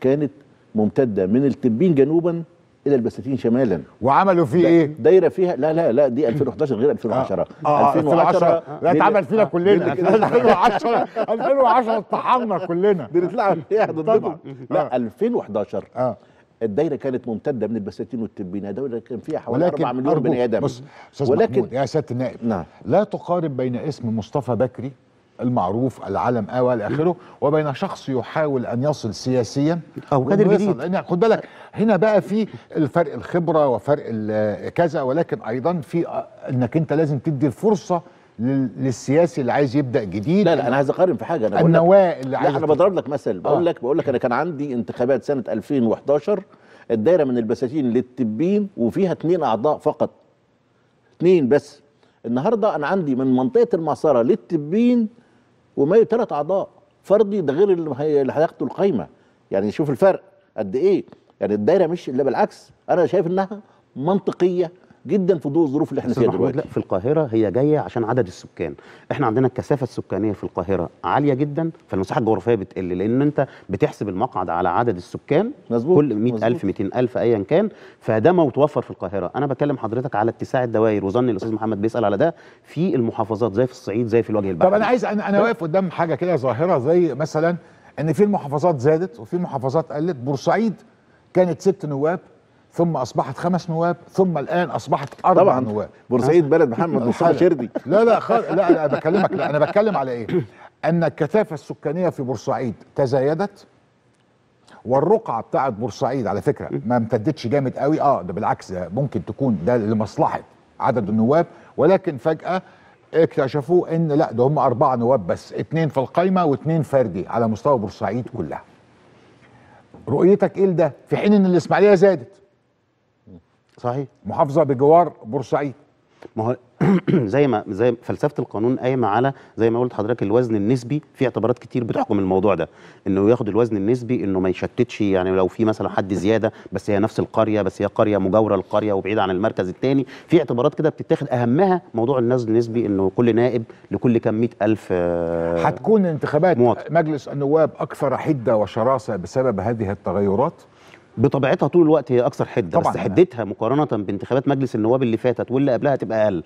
كانت ممتده من التبين جنوبا الى البساتين شمالا وعملوا فيه ايه؟ دايره فيها لا لا لا دي 2011 غير 2010 اه 2010 آه، آه، لا اتعمل فينا آه، كلنا 2010 2010 طحنا كلنا بنتلعب فيها ضد لا 2011 اه الدايره كانت ممتده من البساتين والتبينه دوله كان فيها حوالي 4 مليون بني ادم بص استاذ ولكن محمود يا سياده النائب نعم. لا تقارن بين اسم مصطفى بكري المعروف العلم اوى آه والى اخره وبين شخص يحاول ان يصل سياسيا او كادر جديد يعني خد بالك هنا بقى في الفرق الخبره وفرق كذا ولكن ايضا في آه، انك انت لازم تدي الفرصه للسياسي اللي عايز يبدا جديد لا لا انا عايز اقارن في حاجه انا بقول النواه اللي عايز لا انا بضرب لك مثل آه. بقول لك بقول لك انا كان عندي انتخابات سنه 2011 الدايره من البساتين للتبين وفيها اثنين اعضاء فقط اثنين بس النهارده انا عندي من منطقه المعصره للتبين وما ثلاث اعضاء فردي ده غير اللي هياخدوا القايمه يعني شوف الفرق قد ايه يعني الدايره مش الا بالعكس انا شايف انها منطقيه جدا في ضوء الظروف اللي احنا فيها دلوقتي لا في القاهره هي جايه عشان عدد السكان احنا عندنا الكثافه السكانيه في القاهره عاليه جدا فالمساحه الجغرافيه بتقل لان انت بتحسب المقعد على عدد السكان مزبوط كل 100000 200000 ايا كان فده ما متوفر في القاهره انا بكلم حضرتك على اتساع الدوائر وظني الاستاذ محمد بيسال على ده في المحافظات زي في الصعيد زي في الوجه البحري طب انا عايز انا, أنا واقف قدام حاجه كده ظاهره زي مثلا ان في المحافظات زادت وفي محافظات قلت بورسعيد كانت ست نواب ثم اصبحت خمس نواب ثم الان اصبحت اربع طبعا نواب بورسعيد بلد محمد مصطفى شردي لا لا خل... لا انا بكلمك لا انا بتكلم على ايه؟ ان الكثافه السكانيه في بورسعيد تزايدت والرقعه بتاعت بورسعيد على فكره ما امتدتش جامد قوي اه ده بالعكس ده ممكن تكون ده لمصلحه عدد النواب ولكن فجاه اكتشفوا ان لا ده هم اربعه نواب بس اثنين في القايمه واثنين فردي على مستوى بورسعيد كلها رؤيتك ايه لده في حين ان الاسماعيليه زادت صحيح محافظه بجوار بورسعيد ما هو زي ما زي فلسفه القانون قايمه على زي ما قلت حضرتك الوزن النسبي في اعتبارات كتير بتحكم الموضوع ده انه ياخد الوزن النسبي انه ما يشتتش يعني لو في مثلا حد زياده بس هي نفس القريه بس هي قريه مجاوره للقريه وبعيده عن المركز الثاني في اعتبارات كده بتتاخد اهمها موضوع الوزن النسبي انه كل نائب لكل كم 100000 آه، هتكون انتخابات مواطن. مجلس النواب اكثر حده وشراسه بسبب هذه التغيرات بطبيعتها طول الوقت هي اكثر حده طبعًا بس حدتها مقارنه بانتخابات مجلس النواب اللي فاتت واللي قبلها تبقى اقل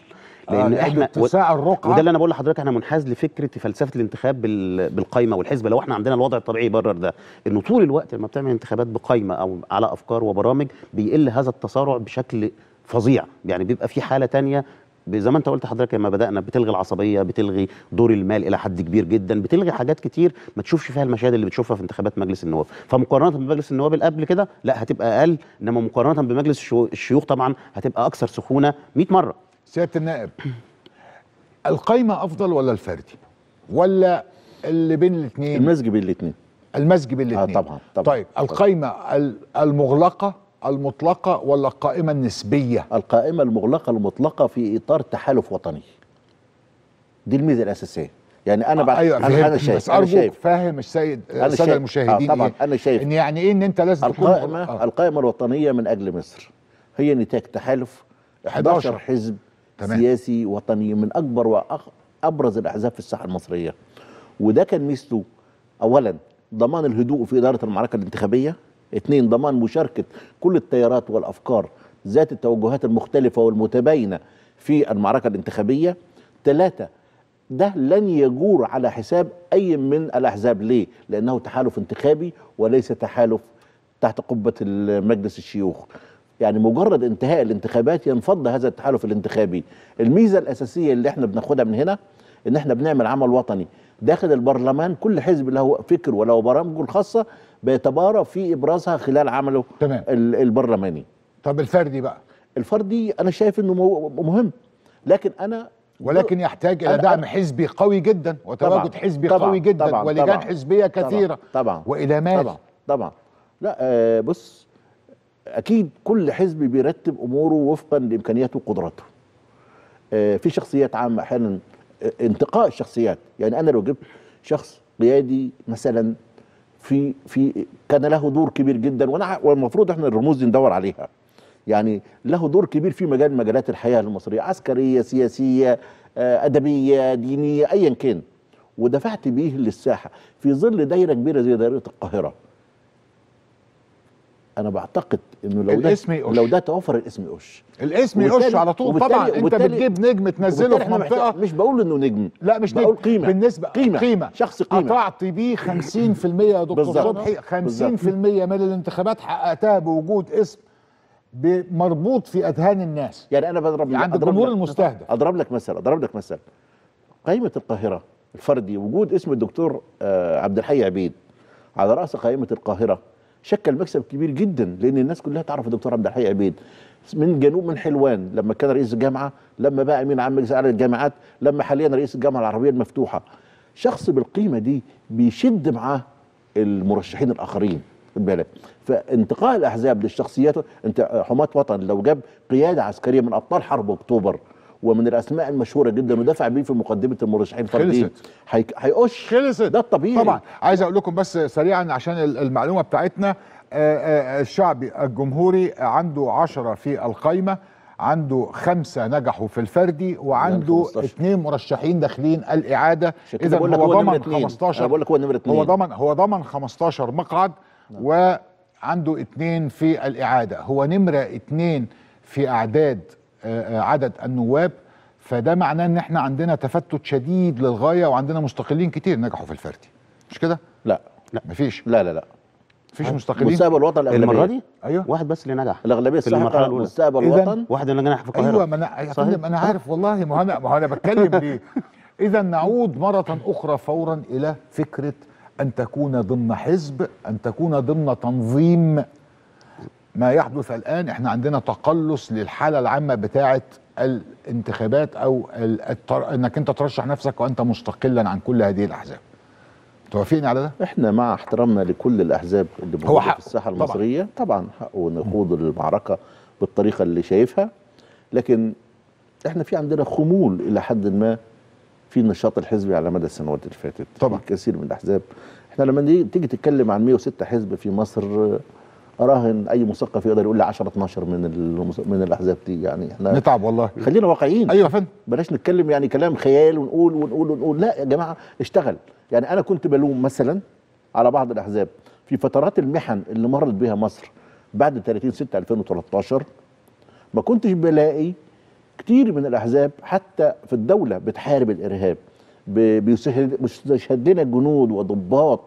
آه، لان آه احنا اتساع الرقعه وده اللي انا بقول لحضرتك احنا منحاز لفكره فلسفه الانتخاب بالقايمه والحزب لو احنا عندنا الوضع الطبيعي يبرر ده انه طول الوقت لما بتعمل انتخابات بقايمه او على افكار وبرامج بيقل هذا التسارع بشكل فظيع يعني بيبقى في حاله ثانيه زي ما انت قلت حضرتك لما بدانا بتلغي العصبيه بتلغي دور المال الى حد كبير جدا بتلغي حاجات كتير ما تشوفش فيها المشاهد اللي بتشوفها في انتخابات مجلس النواب فمقارنه بمجلس النواب اللي قبل كده لا هتبقى اقل انما مقارنه بمجلس الشيوخ طبعا هتبقى اكثر سخونه 100 مره سياده النائب القايمه افضل ولا الفردي ولا اللي بين الاثنين المزج بين الاثنين المزج بين الاثنين آه طبعا طبعا طيب القايمه المغلقه المطلقة ولا القائمة النسبية؟ القائمة المغلقة المطلقة في إطار تحالف وطني دي الميزة الأساسية يعني انا آه، بعد أيوة انا, أنا شايف بس أنا شايف. فاهم السيد الساده آه، المشاهدين آه طبعا إيه؟ انا شايف ان يعني ايه ان انت لازم القائمه تكون آه. القائمه الوطنيه من اجل مصر هي نتاج تحالف 11, 11 حزب تمام. سياسي وطني من اكبر وابرز الاحزاب في الساحه المصريه وده كان ميزته اولا ضمان الهدوء في اداره المعركه الانتخابيه اثنين ضمان مشاركة كل التيارات والأفكار ذات التوجهات المختلفة والمتباينة في المعركة الانتخابية ثلاثة ده لن يجور على حساب أي من الأحزاب ليه؟ لأنه تحالف انتخابي وليس تحالف تحت قبة مجلس الشيوخ يعني مجرد انتهاء الانتخابات ينفض هذا التحالف الانتخابي الميزة الأساسية اللي احنا بناخدها من هنا ان احنا بنعمل عمل وطني داخل البرلمان كل حزب له فكر وله برامجه الخاصة بيتبارى في ابرازها خلال عمله تمام. البرلماني طب الفردي بقى الفردي انا شايف انه مهم لكن انا ولكن يحتاج الى دعم حزبي قوي جدا وتواجد حزبي طبعًا قوي جدا طبعًا ولجان طبعًا حزبيه كثيره طبعًا, طبعًا والى مال طبعًا, طبعا لا آه بص اكيد كل حزب بيرتب اموره وفقا لامكانياته وقدراته آه في شخصيات عامه احيانا آه، انتقاء الشخصيات يعني انا لو جبت شخص قيادي مثلا في في كان له دور كبير جدا والمفروض احنا الرموز دي ندور عليها يعني له دور كبير في مجال مجالات الحياه المصريه عسكريه سياسيه آه، ادبيه دينيه ايا كان ودفعت بيه للساحه في ظل دايره كبيره زي دايره القاهره انا بعتقد انه لو الاسم يقش لو ده توفر الاسم يقش الاسم يقش على طول طبعا انت بتجيب نجم تنزله في منطقه مش بقول انه نجم لا مش بقول نجم قيمه بالنسبه قيمه قيمه شخص قيمه قطعت بيه 50% يا دكتور صبحي 50% من الانتخابات حققتها بوجود اسم مربوط في اذهان الناس يعني انا بضرب يعني عند الجمهور المستهدف اضرب لك مثل اضرب لك مثل قائمه القاهره الفردي وجود اسم الدكتور آه، عبد الحي عبيد على راس قائمه القاهره شكل مكسب كبير جدا لان الناس كلها تعرف الدكتور عبد الحي عبيد من جنوب من حلوان لما كان رئيس الجامعه لما بقى امين عام مجلس اعلى الجامعات لما حاليا رئيس الجامعه العربيه المفتوحه شخص بالقيمه دي بيشد معاه المرشحين الاخرين خد بالك فانتقاء الاحزاب للشخصيات انت حماه وطن لو جاب قياده عسكريه من ابطال حرب اكتوبر ومن الاسماء المشهوره جدا ودافع بيه في مقدمه المرشحين فردي خلصت هيقش خلصت ده الطبيعي طبعا عايز اقول لكم بس سريعا عشان المعلومه بتاعتنا آه، آه، آه، الشعبي الجمهوري عنده عشرة في القايمه عنده خمسة نجحوا في الفردي وعنده يعني اثنين مرشحين داخلين الإعادة إذا هو, هو ضمن 15 بقول لك هو نمرة هو ضمن هو ضمن 15 مقعد نعم. وعنده اثنين في الإعادة هو نمرة اثنين في أعداد آه، آه، عدد النواب فده معناه ان احنا عندنا تفتت شديد للغايه وعندنا مستقلين كتير نجحوا في الفردي مش كده؟ لا لا مفيش لا لا لا مفيش أيوة. مستقلين مستقبل الوطن الاغلبيه المره دي ايوه واحد بس اللي نجح الاغلبيه في المرحله الاولى مستقبل الوطن واحد اللي نجح في القاهره ايوه ما انا يا فندم انا عارف والله ما انا ما انا بتكلم ليه؟ اذا نعود مره اخرى فورا الى فكره ان تكون ضمن حزب ان تكون ضمن تنظيم ما يحدث الآن احنا عندنا تقلص للحالة العامة بتاعة الانتخابات أو التر... أنك أنت ترشح نفسك وأنت مستقلا عن كل هذه الأحزاب توافقني على ده؟ احنا مع احترامنا لكل الاحزاب اللي موجوده في الساحه المصريه طبعا, طبعا حقه نخوض المعركه بالطريقه اللي شايفها لكن احنا في عندنا خمول الى حد ما في النشاط الحزبي على مدى السنوات اللي فاتت طبعا كثير من الاحزاب احنا لما تيجي تتكلم عن 106 حزب في مصر اراهن اي مثقف يقدر يقول لي 10 12 من من الاحزاب دي يعني احنا نتعب والله خلينا واقعيين ايوه فندم بلاش نتكلم يعني كلام خيال ونقول ونقول ونقول لا يا جماعه اشتغل يعني انا كنت بلوم مثلا على بعض الاحزاب في فترات المحن اللي مرت بها مصر بعد 30 6 2013 ما كنتش بلاقي كتير من الاحزاب حتى في الدوله بتحارب الارهاب بيشهد لنا جنود وضباط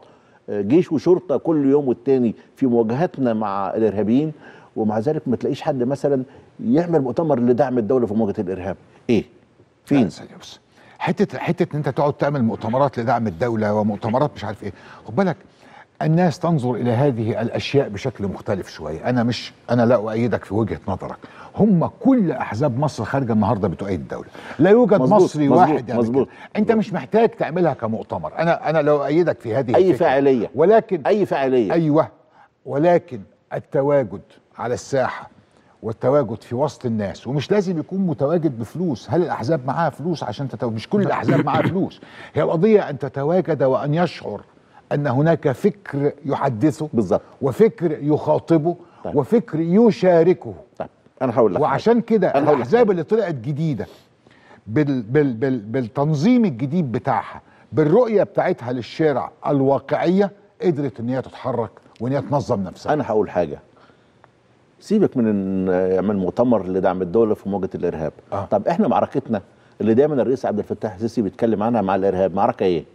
جيش وشرطه كل يوم والتاني في مواجهتنا مع الارهابيين ومع ذلك ما تلاقيش حد مثلا يعمل مؤتمر لدعم الدوله في مواجهه الارهاب ايه فين حته حته ان انت تقعد تعمل مؤتمرات لدعم الدوله ومؤتمرات مش عارف ايه خد بالك الناس تنظر الى هذه الاشياء بشكل مختلف شويه انا مش انا لا اؤيدك في وجهه نظرك هم كل احزاب مصر خارجه النهارده بتؤيد الدوله لا يوجد مزبوط مصري مزبوط واحد يعني مزبوط انت مزبوط مش محتاج تعملها كمؤتمر انا انا لو اؤيدك في هذه اي فاعليه ولكن اي فاعليه ايوه ولكن التواجد على الساحه والتواجد في وسط الناس ومش لازم يكون متواجد بفلوس هل الاحزاب معاها فلوس عشان تتواجد مش كل الاحزاب معاها فلوس هي القضيه ان تتواجد وان يشعر ان هناك فكر يحدثه بالظبط وفكر يخاطبه طيب. وفكر يشاركه طيب. انا هقول لك وعشان كده الاحزاب اللي طلعت جديده بال بال بال بالتنظيم الجديد بتاعها بالرؤيه بتاعتها للشارع الواقعيه قدرت ان هي تتحرك وان هي تنظم نفسها انا هقول حاجه سيبك من يعمل مؤتمر لدعم الدوله في مواجهه الارهاب آه. طب احنا معركتنا اللي دايما الرئيس عبد الفتاح السيسي بيتكلم عنها مع الارهاب معركه ايه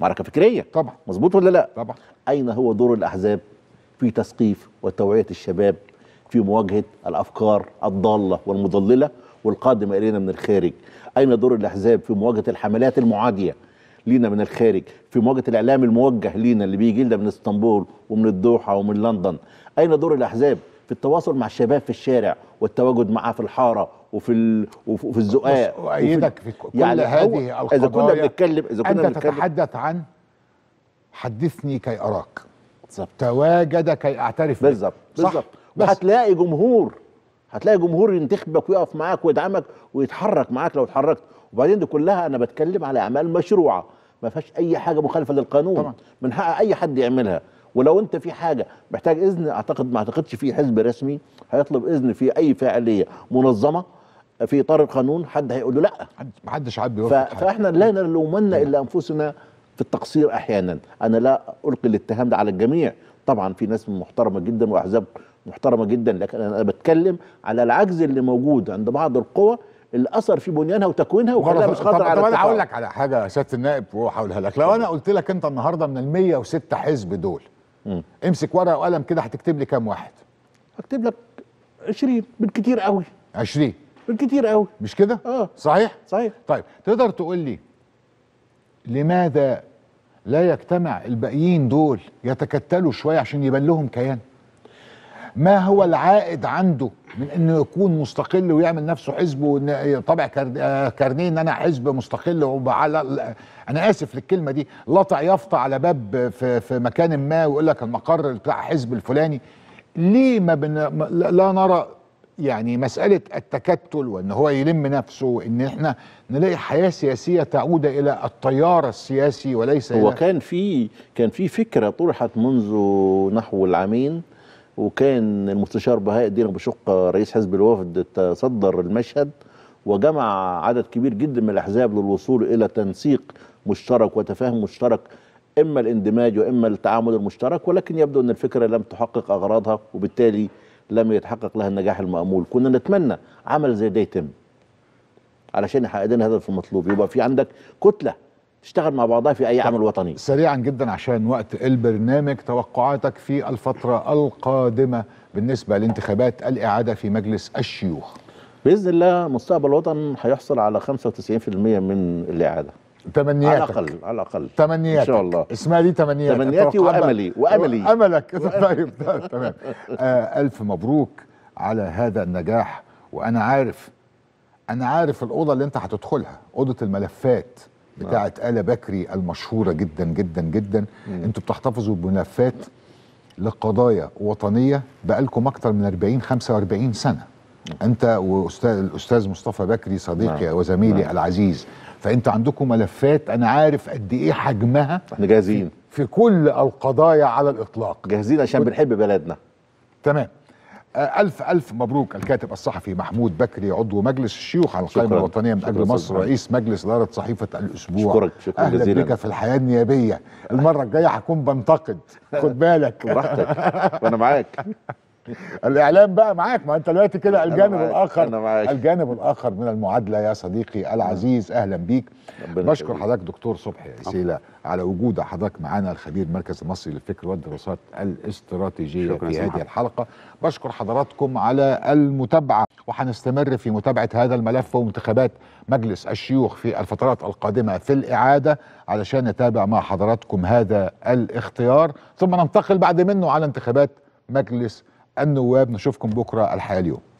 معركه فكريه طبعا مظبوط ولا لا طبعا اين هو دور الاحزاب في تثقيف وتوعيه الشباب في مواجهه الافكار الضاله والمضلله والقادمه الينا من الخارج اين دور الاحزاب في مواجهه الحملات المعاديه لينا من الخارج في مواجهه الاعلام الموجه لينا اللي بيجي لنا من اسطنبول ومن الدوحه ومن لندن اين دور الاحزاب في التواصل مع الشباب في الشارع والتواجد معاه في الحاره وفي ال... وفي الزقاق آه، وايدك في كل يعني هذه القضايا اذا كنا بنتكلم اذا كنا انت تتحدث عن حدثني كي اراك بالظبط تواجد كي اعترف بالظبط بالظبط وهتلاقي جمهور هتلاقي جمهور ينتخبك ويقف معاك ويدعمك ويتحرك معاك لو اتحركت وبعدين دي كلها انا بتكلم على اعمال مشروعه ما فيهاش اي حاجه مخالفه للقانون طبعا. من حق اي حد يعملها ولو انت في حاجه محتاج اذن اعتقد ما اعتقدش في حزب رسمي هيطلب اذن في اي فعاليه منظمه في اطار القانون حد هيقول له لا محدش حد بيوافق فاحنا لا نلومن الا انفسنا في التقصير احيانا انا لا القي الاتهام ده على الجميع طبعا في ناس محترمه جدا واحزاب محترمه جدا لكن انا بتكلم على العجز اللي موجود عند بعض القوى الاثر في بنيانها وتكوينها وخلاها مش قادره على طب انا هقول لك على حاجه يا سياده النائب وهقولها لك لو انا قلت لك انت النهارده من ال 106 حزب دول م. امسك ورقه وقلم كده هتكتب لي كام واحد؟ هكتب لك 20 بالكثير قوي 20 بالكتير قوي مش كده؟ اه صحيح؟ صحيح طيب تقدر تقول لي لماذا لا يجتمع الباقيين دول يتكتلوا شويه عشان يبان لهم كيان؟ ما هو العائد عنده من انه يكون مستقل ويعمل نفسه حزب وطبع آه، كارنيه ان انا حزب مستقل وعلى انا اسف للكلمه دي لطع يفطع على باب في, في مكان ما ويقول لك المقر بتاع حزب الفلاني ليه ما بن... لا نرى يعني مساله التكتل وان هو يلم نفسه وان احنا نلاقي حياه سياسيه تعود الى التيار السياسي وليس هو كان في كان في فكره طرحت منذ نحو العامين وكان المستشار بهاء الدين ابو شقه رئيس حزب الوفد تصدر المشهد وجمع عدد كبير جدا من الاحزاب للوصول الى تنسيق مشترك وتفاهم مشترك اما الاندماج واما التعامل المشترك ولكن يبدو ان الفكره لم تحقق اغراضها وبالتالي لم يتحقق لها النجاح المأمول كنا نتمنى عمل زي ده يتم علشان يحقق لنا الهدف المطلوب يبقى في عندك كتله تشتغل مع بعضها في اي عمل وطني سريعا جدا عشان وقت البرنامج توقعاتك في الفتره القادمه بالنسبه لانتخابات الاعاده في مجلس الشيوخ باذن الله مستقبل الوطن هيحصل على 95% من الاعاده تمنياتك على الاقل على الاقل تمنياتك ان شاء الله اسمها دي تمنياتك تمنياتي واملي واملي املك طيب،, طيب تمام آه الف مبروك على هذا النجاح وانا عارف انا عارف الاوضه اللي انت هتدخلها اوضه الملفات نعم. بتاعه آلة بكري المشهوره جدا جدا جدا انتوا بتحتفظوا بملفات لقضايا وطنيه بقالكم اكتر من 40 45 سنه نعم. انت واستاذ الاستاذ مصطفى بكري صديقي نعم. وزميلي العزيز فانتوا عندكم ملفات انا عارف قد ايه حجمها احنا جاهزين في كل القضايا على الاطلاق جاهزين عشان بنحب بلدنا تمام آه، ألف ألف مبروك الكاتب الصحفي محمود بكري عضو مجلس الشيوخ على القائمة الوطنية من أجل مصر رئيس مجلس إدارة صحيفة الأسبوع شكرك شكرا أهلا جزيلا. بك في الحياة النيابية المرة الجاية هكون بنتقد خد بالك براحتك وأنا معاك الاعلام بقى معاك ما انت دلوقتي كده الجانب معاك. الاخر أنا معاك. الجانب الاخر من المعادله يا صديقي العزيز اهلا بيك بشكر حضرتك دكتور صبحي عسيله على وجود حضرتك معانا الخبير المركز المصري للفكر والدراسات الاستراتيجيه في هذه الحلقه بشكر حضراتكم على المتابعه وهنستمر في متابعه هذا الملف وانتخابات مجلس الشيوخ في الفترات القادمه في الاعاده علشان نتابع مع حضراتكم هذا الاختيار ثم ننتقل بعد منه على انتخابات مجلس النواب نشوفكم بكره الحياه اليوم